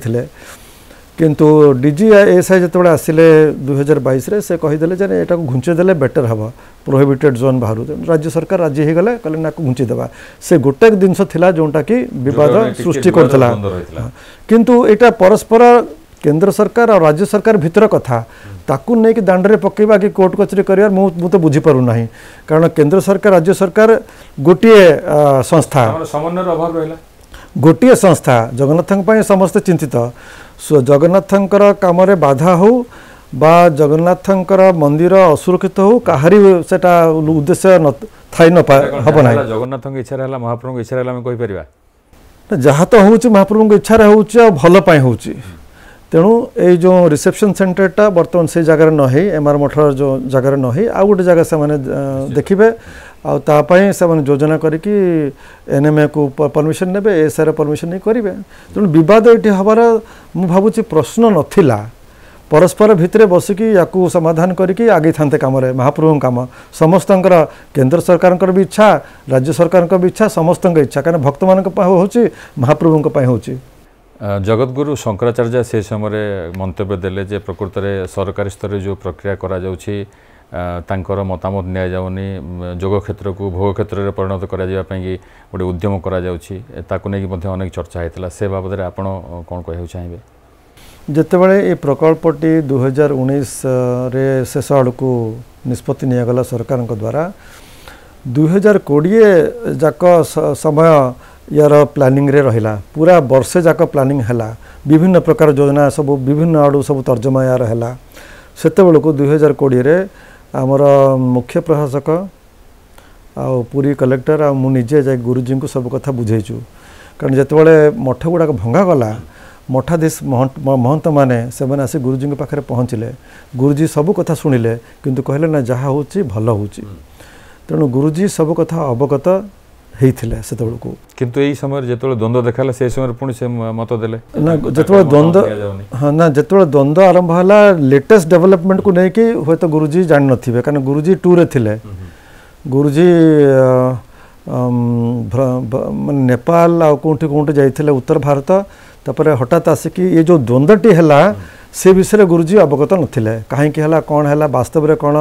କିନ୍ତୁ ଡିଜି ଏସ୍ଆଇ ଯେତେବେଳେ ଆସିଲେ ଦୁଇ ହଜାର ବାଇଶରେ ସେ କହିଦେଲେ ଯେ ଏଟାକୁ ଘୁଞ୍ଚେଇ ଦେଲେ ବେଟର୍ ହେବ ପ୍ରୋହିବିଟେଡ୍ ଜୋନ୍ ବାହାରୁ ରାଜ୍ୟ ସରକାର ରାଜି ହେଇଗଲେ କହିଲେ ନାକୁ ଘୁଞ୍ଚି ଦେବା ସେ ଗୋଟେ ଜିନିଷ ଥିଲା ଯେଉଁଟାକି ବିବାଦ ସୃଷ୍ଟି କରୁଥିଲା କିନ୍ତୁ ଏଇଟା ପରସ୍ପର କେନ୍ଦ୍ର ସରକାର ଆଉ ରାଜ୍ୟ ସରକାର ଭିତର କଥା ତାକୁ ନେଇକି ଦାଣ୍ଡରେ ପକାଇବା କି କୋର୍ଟ କଚେରୀ କରିବା ମୁଁ ମୁଁ ତ ବୁଝିପାରୁନାହିଁ କାରଣ କେନ୍ଦ୍ର ସରକାର ରାଜ୍ୟ ସରକାର ଗୋଟିଏ ସଂସ୍ଥା ସମନ୍ୱୟର ଅଭାବ ରହିଲା ଗୋଟିଏ ସଂସ୍ଥା ଜଗନ୍ନାଥଙ୍କ ପାଇଁ ସମସ୍ତେ ଚିନ୍ତିତ ଜଗନ୍ନାଥଙ୍କର କାମରେ ବାଧା ହେଉ ବା ଜଗନ୍ନାଥଙ୍କର ମନ୍ଦିର ଅସୁରକ୍ଷିତ ହେଉ କାହାରି ସେଟା ଉଦ୍ଦେଶ୍ୟ ଥାଇ ନ ହେବ ନାହିଁ ଜଗନ୍ନାଥଙ୍କ ଇଚ୍ଛାରେ ହେଲା ମହାପ୍ରଭୁଙ୍କ ଇଚ୍ଛାରେ ହେଲା ଆମେ କହିପାରିବା ଯାହା ତ ହେଉଛି ମହାପ୍ରଭୁଙ୍କ ଇଚ୍ଛାରେ ହେଉଛି ଆଉ ଭଲ ପାଇଁ ହେଉଛି ତେଣୁ ଏଇ ଯେଉଁ ରିସେପସନ୍ ସେଣ୍ଟରଟା ବର୍ତ୍ତମାନ ସେଇ ଜାଗାରେ ନ ହେଇ ଏମ୍ ଆର୍ ମଠର ଯେଉଁ ଜାଗାରେ ନ ହେଇ ଆଉ ଗୋଟେ ଜାଗା ସେମାନେ ଦେଖିବେ ଆଉ ତା ପାଇଁ ସେମାନେ ଯୋଜନା କରିକି ଏନ୍ଏମ୍ଏକୁ ପରମିସନ୍ ନେବେ ଏସ୍ଆର୍ ପରମିସନ୍ ନେଇ କରିବେ ତେଣୁ ବିବାଦ ଏଠି ହେବାର ମୁଁ ଭାବୁଛି ପ୍ରଶ୍ନ ନଥିଲା ପରସ୍ପର ଭିତରେ ବସିକି ୟାକୁ ସମାଧାନ କରିକି ଆଗେଇଥାନ୍ତେ କାମରେ ମହାପ୍ରଭୁଙ୍କ କାମ ସମସ୍ତଙ୍କର କେନ୍ଦ୍ର ସରକାରଙ୍କର ବି ଇଚ୍ଛା ରାଜ୍ୟ ସରକାରଙ୍କ ବି ଇଚ୍ଛା ସମସ୍ତଙ୍କ ଇଚ୍ଛା କାରଣ ଭକ୍ତମାନଙ୍କ ପାଇଁ ହେଉଛି ମହାପ୍ରଭୁଙ୍କ ପାଇଁ ହେଉଛି ଜଗଦ୍ଗୁରୁ ଶଙ୍କରାଚାର୍ଯ୍ୟ ସେ ସମୟରେ ମନ୍ତବ୍ୟ ଦେଲେ ଯେ ପ୍ରକୃତରେ ସରକାରୀ ସ୍ତରରେ ଯେଉଁ ପ୍ରକ୍ରିୟା କରାଯାଉଛି ତାଙ୍କର ମତାମତ ନିଆଯାଉନି ଯୋଗ କ୍ଷେତ୍ରକୁ ଭୋଗ କ୍ଷେତ୍ରରେ ପରିଣତ କରାଯିବା ପାଇଁକି ଗୋଟେ ଉଦ୍ୟମ କରାଯାଉଛି ତାକୁ ନେଇକି ମଧ୍ୟ ଅନେକ ଚର୍ଚ୍ଚା ହୋଇଥିଲା ସେ ବାବଦରେ ଆପଣ କ'ଣ କହିବାକୁ ଚାହିଁବେ ଯେତେବେଳେ ଏ ପ୍ରକଳ୍ପଟି ଦୁଇହଜାର ଉଣେଇଶରେ ଶେଷ ଆଡ଼କୁ ନିଷ୍ପତ୍ତି ନିଆଗଲା ସରକାରଙ୍କ ଦ୍ୱାରା ଦୁଇହଜାର କୋଡ଼ିଏ ଯାକ ସମୟ ୟାର ପ୍ଲାନିଂରେ ରହିଲା ପୁରା ବର୍ଷେ ଯାକ ପ୍ଲାନିଂ ହେଲା ବିଭିନ୍ନ ପ୍ରକାର ଯୋଜନା ସବୁ ବିଭିନ୍ନ ଆଡ଼ୁ ସବୁ ତର୍ଜମା ୟାର ହେଲା ସେତେବେଳକୁ ଦୁଇହଜାର କୋଡ଼ିଏରେ ଆମର ମୁଖ୍ୟ ପ୍ରଶାସକ ଆଉ ପୁରୀ କଲେକ୍ଟର ଆଉ ମୁଁ ନିଜେ ଯାଇ ଗୁରୁଜୀଙ୍କୁ ସବୁ କଥା ବୁଝେଇଛୁ କାରଣ ଯେତେବେଳେ ମଠ ଗୁଡ଼ାକ ଭଙ୍ଗାଗଲା ମଠାଧୀଶ ମହନ୍ତମାନେ ସେମାନେ ଆସି ଗୁରୁଜୀଙ୍କ ପାଖରେ ପହଞ୍ଚିଲେ ଗୁରୁଜୀ ସବୁ କଥା ଶୁଣିଲେ କିନ୍ତୁ କହିଲେ ନା ଯାହା ହେଉଛି ଭଲ ହେଉଛି ତେଣୁ ଗୁରୁଜୀ ସବୁ କଥା ଅବଗତ ହେଇଥିଲା ସେତେବେଳକୁ କିନ୍ତୁ ଏଇ ସମୟରେ ଯେତେବେଳେ ଦ୍ୱନ୍ଦ୍ୱ ଦେଖାହେଲା ସେଇ ସମୟରେ ପୁଣି ସେ ମତ ଦେଲେ ନା ଯେତେବେଳେ ଦ୍ୱନ୍ଦ୍ୱ ହଁ ନା ଯେତେବେଳେ ଦ୍ୱନ୍ଦ୍ୱ ଆରମ୍ଭ ହେଲା ଲେଟେଷ୍ଟ ଡେଭଲପମେଣ୍ଟକୁ ନେଇକି ହୁଏତ ଗୁରୁଜୀ ଜାଣିନଥିବେ କାରଣ ଗୁରୁଜୀ ଟୁରେ ଥିଲେ ଗୁରୁଜୀ ମାନେ ନେପାଳ ଆଉ କେଉଁଠି କେଉଁଠି ଯାଇଥିଲେ ଉତ୍ତର ଭାରତ ତାପରେ ହଠାତ୍ ଆସିକି ଏ ଯେଉଁ ଦ୍ୱନ୍ଦ୍ୱଟି ହେଲା ସେ ବିଷୟରେ ଗୁରୁଜୀ ଅବଗତ ନଥିଲେ କାହିଁକି ହେଲା କ'ଣ ହେଲା ବାସ୍ତବରେ କ'ଣ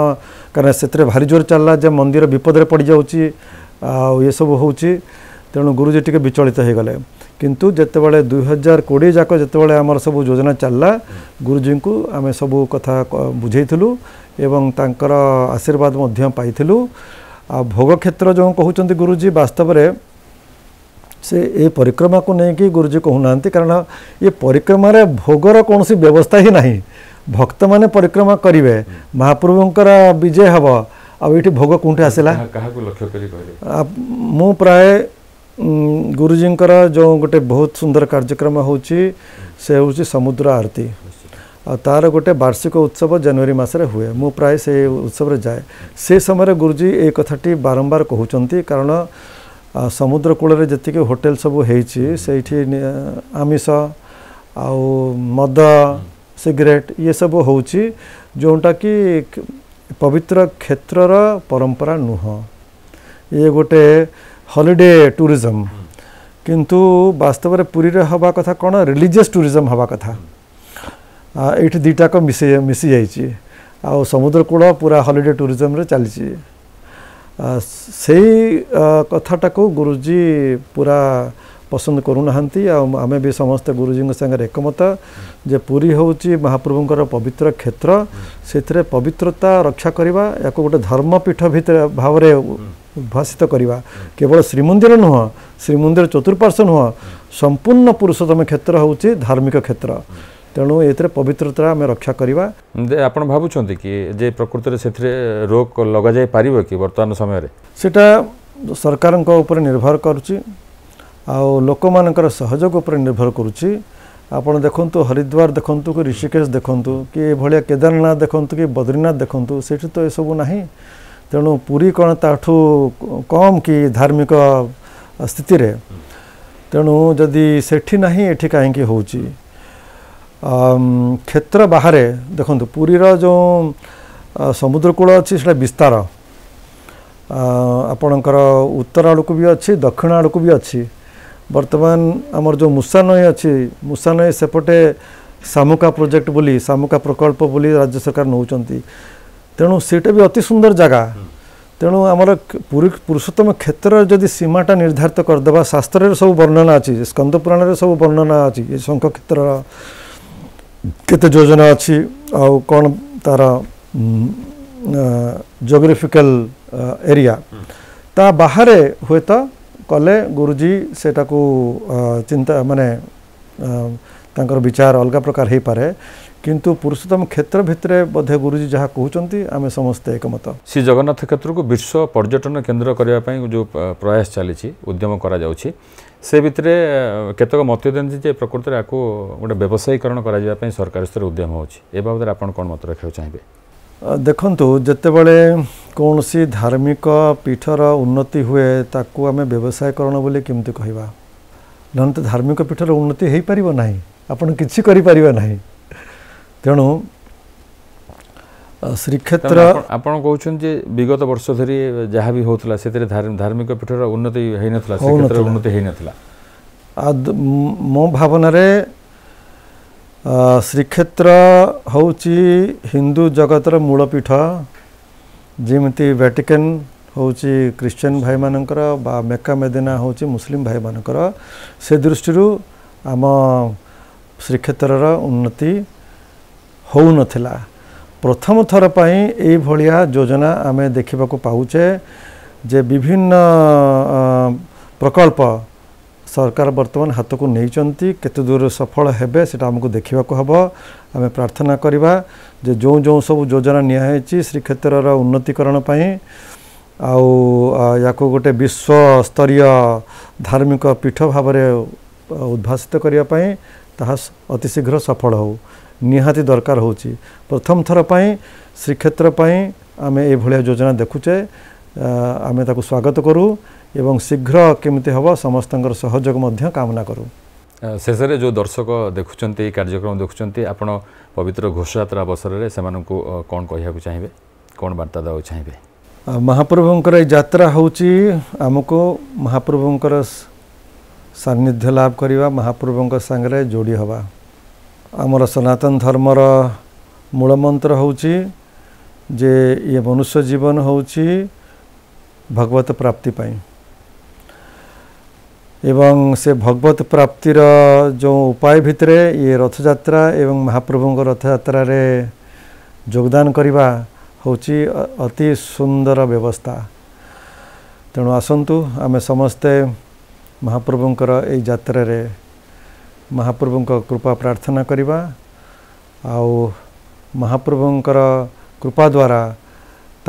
କାରଣ ସେଥିରେ ଭାରି ଜୋର ଚାଲିଲା ଯେ ମନ୍ଦିର ବିପଦରେ ପଡ଼ିଯାଉଛି ଆଉ ଏସବୁ ହେଉଛି ତେଣୁ ଗୁରୁଜୀ ଟିକେ ବିଚଳିତ ହୋଇଗଲେ କିନ୍ତୁ ଯେତେବେଳେ ଦୁଇ ହଜାର କୋଡ଼ିଏ ଯାକ ଯେତେବେଳେ ଆମର ସବୁ ଯୋଜନା ଚାଲିଲା ଗୁରୁଜୀଙ୍କୁ ଆମେ ସବୁ କଥା ବୁଝେଇଥିଲୁ ଏବଂ ତାଙ୍କର ଆଶୀର୍ବାଦ ମଧ୍ୟ ପାଇଥିଲୁ ଆଉ ଭୋଗ କ୍ଷେତ୍ର ଯେଉଁ କହୁଛନ୍ତି ଗୁରୁଜୀ ବାସ୍ତବରେ ସେ ଏ ପରିକ୍ରମାକୁ ନେଇକି ଗୁରୁଜୀ କହୁନାହାନ୍ତି କାରଣ ଏ ପରିକ୍ରମାରେ ଭୋଗର କୌଣସି ବ୍ୟବସ୍ଥା ହିଁ ନାହିଁ ଭକ୍ତମାନେ ପରିକ୍ରମା କରିବେ ମହାପ୍ରଭୁଙ୍କର ବିଜୟ ହେବ ଆଉ ଏଇଠି ଭୋଗ କେଉଁଠି ଆସିଲା କାହାକୁ ଲକ୍ଷ୍ୟ କରି ମୁଁ ପ୍ରାୟ ଗୁରୁଜୀଙ୍କର ଯେଉଁ ଗୋଟେ ବହୁତ ସୁନ୍ଦର କାର୍ଯ୍ୟକ୍ରମ ହେଉଛି ସେ ହେଉଛି ସମୁଦ୍ର ଆରତୀ ଆଉ ତା'ର ଗୋଟେ ବାର୍ଷିକ ଉତ୍ସବ ଜାନୁଆରୀ ମାସରେ ହୁଏ ମୁଁ ପ୍ରାୟ ସେ ଉତ୍ସବରେ ଯାଏ ସେ ସମୟରେ ଗୁରୁଜୀ ଏ କଥାଟି ବାରମ୍ବାର କହୁଛନ୍ତି କାରଣ ସମୁଦ୍ର କୂଳରେ ଯେତିକି ହୋଟେଲ ସବୁ ହେଇଛି ସେଇଠି ଆମିଷ ଆଉ ମଦ ସିଗାରେଟ୍ ଇଏ ସବୁ ହେଉଛି ଯେଉଁଟାକି ପବିତ୍ର କ୍ଷେତ୍ରର ପରମ୍ପରା ନୁହଁ ଇଏ ଗୋଟେ ହଲିଡ଼େ ଟୁରିଜମ୍ କିନ୍ତୁ ବାସ୍ତବରେ ପୁରୀରେ ହେବା କଥା କ'ଣ ରିଲିଜିୟସ୍ ଟୁରିଜମ୍ ହେବା କଥା ଏଇଠି ଦୁଇଟାକ ମିଶି ମିଶିଯାଇଛି ଆଉ ସମୁଦ୍ରକୂଳ ପୁରା ହଲିଡ଼େ ଟୁରିଜମ୍ରେ ଚାଲିଛି ସେଇ କଥାଟାକୁ ଗୁରୁଜୀ ପୁରା ପସନ୍ଦ କରୁନାହାନ୍ତି ଆଉ ଆମେ ବି ସମସ୍ତେ ଗୁରୁଜୀଙ୍କ ସାଙ୍ଗରେ ଏକମତ ଯେ ପୁରୀ ହେଉଛି ମହାପ୍ରଭୁଙ୍କର ପବିତ୍ର କ୍ଷେତ୍ର ସେଥିରେ ପବିତ୍ରତା ରକ୍ଷା କରିବା ଏହାକୁ ଗୋଟେ ଧର୍ମପୀଠ ଭିତରେ ଭାବରେ ଉଦ୍ଭାସିତ କରିବା କେବଳ ଶ୍ରୀମନ୍ଦିର ନୁହଁ ଶ୍ରୀମନ୍ଦିର ଚତୁଃପାର୍ଶ୍ୱ ନୁହଁ ସମ୍ପୂର୍ଣ୍ଣ ପୁରୁଷୋତ୍ତମ କ୍ଷେତ୍ର ହେଉଛି ଧାର୍ମିକ କ୍ଷେତ୍ର ତେଣୁ ଏଥିରେ ପବିତ୍ରତା ଆମେ ରକ୍ଷା କରିବା ଆପଣ ଭାବୁଛନ୍ତି କି ଯେ ପ୍ରକୃତରେ ସେଥିରେ ରୋଗ ଲଗାଯାଇ ପାରିବ କି ବର୍ତ୍ତମାନ ସମୟରେ ସେଇଟା ସରକାରଙ୍କ ଉପରେ ନିର୍ଭର କରୁଛି ଆଉ ଲୋକମାନଙ୍କର ସହଯୋଗ ଉପରେ ନିର୍ଭର କରୁଛି ଆପଣ ଦେଖନ୍ତୁ ହରିଦ୍ୱାର ଦେଖନ୍ତୁ କି ଋଷିକେଶ ଦେଖନ୍ତୁ କି ଏଭଳିଆ କେଦାରନାଥ ଦେଖନ୍ତୁ କି ବଦ୍ରିନାଥ ଦେଖନ୍ତୁ ସେଠି ତ ଏସବୁ ନାହିଁ ତେଣୁ ପୁରୀ କ'ଣ ତାଠୁ କମ୍ କି ଧାର୍ମିକ ସ୍ଥିତିରେ ତେଣୁ ଯଦି ସେଠି ନାହିଁ ଏଠି କାହିଁକି ହେଉଛି କ୍ଷେତ୍ର ବାହାରେ ଦେଖନ୍ତୁ ପୁରୀର ଯେଉଁ ସମୁଦ୍ରକୂଳ ଅଛି ସେଟା ବିସ୍ତାର ଆପଣଙ୍କର ଉତ୍ତର ଆଡ଼କୁ ବି ଅଛି ଦକ୍ଷିଣ ଆଡ଼କୁ ବି ଅଛି বর্তমান আমার যে মূষা নଈ আছে মূষা নଈ সেপটে সামুকা প্রোজেক্ট বলে সামুকা প্রকল্প বলে রাজ্য সরকার নৌ তেণু সেটা বি অতি সুন্দর জায়গা তেণু আমার পুরুষোত্তম ক্ষেত্রর যদি সীমাটা নির্ধারিত করেদেবা শাস্ত্রের সব বর্ণনা আছে স্কন্দ পুরাণের সব বর্ণনা আছে এই শঙ্খ ক্ষেত্র কেতে যোজনা আছে আউ কোণ তার জোগ্রাফিক্যাল এরিয়া তা বাহারে হয়তো କଲେ ଗୁରୁଜୀ ସେଟାକୁ ଚିନ୍ତା ମାନେ ତାଙ୍କର ବିଚାର ଅଲଗା ପ୍ରକାର ହେଇପାରେ କିନ୍ତୁ ପୁରୁଷୋତ୍ତମ କ୍ଷେତ୍ର ଭିତରେ ବୋଧେ ଗୁରୁଜୀ ଯାହା କହୁଛନ୍ତି ଆମେ ସମସ୍ତେ ଏକମତ ଶ୍ରୀ ଜଗନ୍ନାଥ କ୍ଷେତ୍ରକୁ ବିଶ୍ୱ ପର୍ଯ୍ୟଟନ କେନ୍ଦ୍ର କରିବା ପାଇଁ ଯେଉଁ ପ୍ରୟାସ ଚାଲିଛି ଉଦ୍ୟମ କରାଯାଉଛି ସେ ଭିତରେ କେତେକ ମତ ଦିଅନ୍ତି ଯେ ପ୍ରକୃତରେ ଆକୁ ଗୋଟେ ବ୍ୟବସାୟୀକରଣ କରାଯିବା ପାଇଁ ସରକାର ସ୍ତରରେ ଉଦ୍ୟମ ହେଉଛି ଏ ବାବଦରେ ଆପଣ କ'ଣ ମତ ରଖିବାକୁ ଚାହିଁବେ ଦେଖନ୍ତୁ ଯେତେବେଳେ କୌଣସି ଧାର୍ମିକ ପୀଠର ଉନ୍ନତି ହୁଏ ତାକୁ ଆମେ ବ୍ୟବସାୟକରଣ ବୋଲି କେମିତି କହିବା ନହେଲେ ତ ଧାର୍ମିକ ପୀଠର ଉନ୍ନତି ହୋଇପାରିବ ନାହିଁ ଆପଣ କିଛି କରିପାରିବେ ନାହିଁ ତେଣୁ ଶ୍ରୀକ୍ଷେତ୍ର ଆପଣ କହୁଛନ୍ତି ଯେ ବିଗତ ବର୍ଷ ଧରି ଯାହା ବି ହେଉଥିଲା ସେଥିରେ ଧାର୍ମିକ ପୀଠର ଉନ୍ନତି ହୋଇନଥିଲା ଉନ୍ନତି ହୋଇନଥିଲା ମୋ ଭାବନାରେ ଶ୍ରୀକ୍ଷେତ୍ର ହେଉଛି ହିନ୍ଦୁ ଜଗତର ମୂଳପୀଠ ଯେମିତି ଭ୍ୟାଟିକାନ୍ ହେଉଛି ଖ୍ରୀଷ୍ଟିଆନ ଭାଇମାନଙ୍କର ବା ମେକା ମେଦିନା ହେଉଛି ମୁସଲିମ୍ ଭାଇମାନଙ୍କର ସେ ଦୃଷ୍ଟିରୁ ଆମ ଶ୍ରୀକ୍ଷେତ୍ରର ଉନ୍ନତି ହେଉନଥିଲା ପ୍ରଥମ ଥର ପାଇଁ ଏଇଭଳିଆ ଯୋଜନା ଆମେ ଦେଖିବାକୁ ପାଉଛେ ଯେ ବିଭିନ୍ନ ପ୍ରକଳ୍ପ ସରକାର ବର୍ତ୍ତମାନ ହାତକୁ ନେଇଛନ୍ତି କେତେ ଦୂର ସଫଳ ହେବେ ସେଇଟା ଆମକୁ ଦେଖିବାକୁ ହେବ ଆମେ ପ୍ରାର୍ଥନା କରିବା ଯେ ଯେଉଁ ଯେଉଁ ସବୁ ଯୋଜନା ନିଆହେଇଛି ଶ୍ରୀକ୍ଷେତ୍ରର ଉନ୍ନତିକରଣ ପାଇଁ ଆଉ ୟାକୁ ଗୋଟେ ବିଶ୍ୱସ୍ତରୀୟ ଧାର୍ମିକ ପୀଠ ଭାବରେ ଉଦ୍ଭାସିତ କରିବା ପାଇଁ ତାହା ଅତିଶୀଘ୍ର ସଫଳ ହେଉ ନିହାତି ଦରକାର ହେଉଛି ପ୍ରଥମ ଥର ପାଇଁ ଶ୍ରୀକ୍ଷେତ୍ର ପାଇଁ ଆମେ ଏଭଳିଆ ଯୋଜନା ଦେଖୁଛେ ଆମେ ତାକୁ ସ୍ୱାଗତ କରୁ ଏବଂ ଶୀଘ୍ର କେମିତି ହେବ ସମସ୍ତଙ୍କର ସହଯୋଗ ମଧ୍ୟ କାମନା କରୁ ଶେଷରେ ଯେଉଁ ଦର୍ଶକ ଦେଖୁଛନ୍ତି ଏଇ କାର୍ଯ୍ୟକ୍ରମ ଦେଖୁଛନ୍ତି ଆପଣ ପବିତ୍ର ଘୋଷଯାତ୍ରା ଅବସରରେ ସେମାନଙ୍କୁ କ'ଣ କହିବାକୁ ଚାହିଁବେ କ'ଣ ବାର୍ତ୍ତା ଦେବାକୁ ଚାହିଁବେ ମହାପ୍ରଭୁଙ୍କର ଏଇ ଯାତ୍ରା ହେଉଛି ଆମକୁ ମହାପ୍ରଭୁଙ୍କର ସାନ୍ନିଧ୍ୟ ଲାଭ କରିବା ମହାପ୍ରଭୁଙ୍କ ସାଙ୍ଗରେ ଯୋଡ଼ି ହେବା ଆମର ସନାତନ ଧର୍ମର ମୂଳମନ୍ତ୍ର ହେଉଛି ଯେ ଇଏ ମନୁଷ୍ୟ ଜୀବନ ହେଉଛି ଭଗବତ ପ୍ରାପ୍ତି ପାଇଁ ଏବଂ ସେ ଭଗବତ ପ୍ରାପ୍ତିର ଯେଉଁ ଉପାୟ ଭିତରେ ଇଏ ରଥଯାତ୍ରା ଏବଂ ମହାପ୍ରଭୁଙ୍କ ରଥଯାତ୍ରାରେ ଯୋଗଦାନ କରିବା ହେଉଛି ଅତି ସୁନ୍ଦର ବ୍ୟବସ୍ଥା ତେଣୁ ଆସନ୍ତୁ ଆମେ ସମସ୍ତେ ମହାପ୍ରଭୁଙ୍କର ଏଇ ଯାତ୍ରାରେ ମହାପ୍ରଭୁଙ୍କ କୃପା ପ୍ରାର୍ଥନା କରିବା ଆଉ ମହାପ୍ରଭୁଙ୍କର କୃପା ଦ୍ୱାରା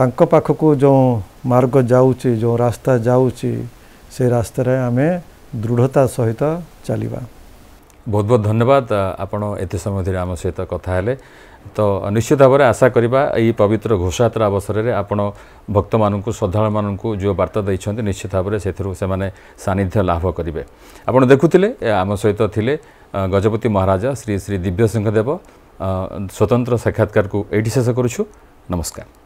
ତାଙ୍କ ପାଖକୁ ଯେଉଁ ମାର୍ଗ ଯାଉଛି ଯେଉଁ ରାସ୍ତା ଯାଉଛି ସେ ରାସ୍ତାରେ ଆମେ ଦୃଢ଼ତା ସହିତ ଚାଲିବା ବହୁତ ବହୁତ ଧନ୍ୟବାଦ ଆପଣ ଏତେ ସମୟ ଧରି ଆମ ସହିତ କଥା ହେଲେ ତ ନିଶ୍ଚିତ ଭାବରେ ଆଶା କରିବା ଏଇ ପବିତ୍ର ଘୋଷଯାତ୍ରା ଅବସରରେ ଆପଣ ଭକ୍ତମାନଙ୍କୁ ଶ୍ରଦ୍ଧାଳୁମାନଙ୍କୁ ଯେଉଁ ବାର୍ତ୍ତା ଦେଇଛନ୍ତି ନିଶ୍ଚିତ ଭାବରେ ସେଥିରୁ ସେମାନେ ସାନ୍ନିଧ୍ୟ ଲାଭ କରିବେ ଆପଣ ଦେଖୁଥିଲେ ଆମ ସହିତ ଥିଲେ ଗଜପତି ମହାରାଜା ଶ୍ରୀ ଶ୍ରୀ ଦିବ୍ୟସିଂହ ଦେବ ସ୍ୱତନ୍ତ୍ର ସାକ୍ଷାତକାରକୁ ଏଇଠି ଶେଷ କରୁଛୁ ନମସ୍କାର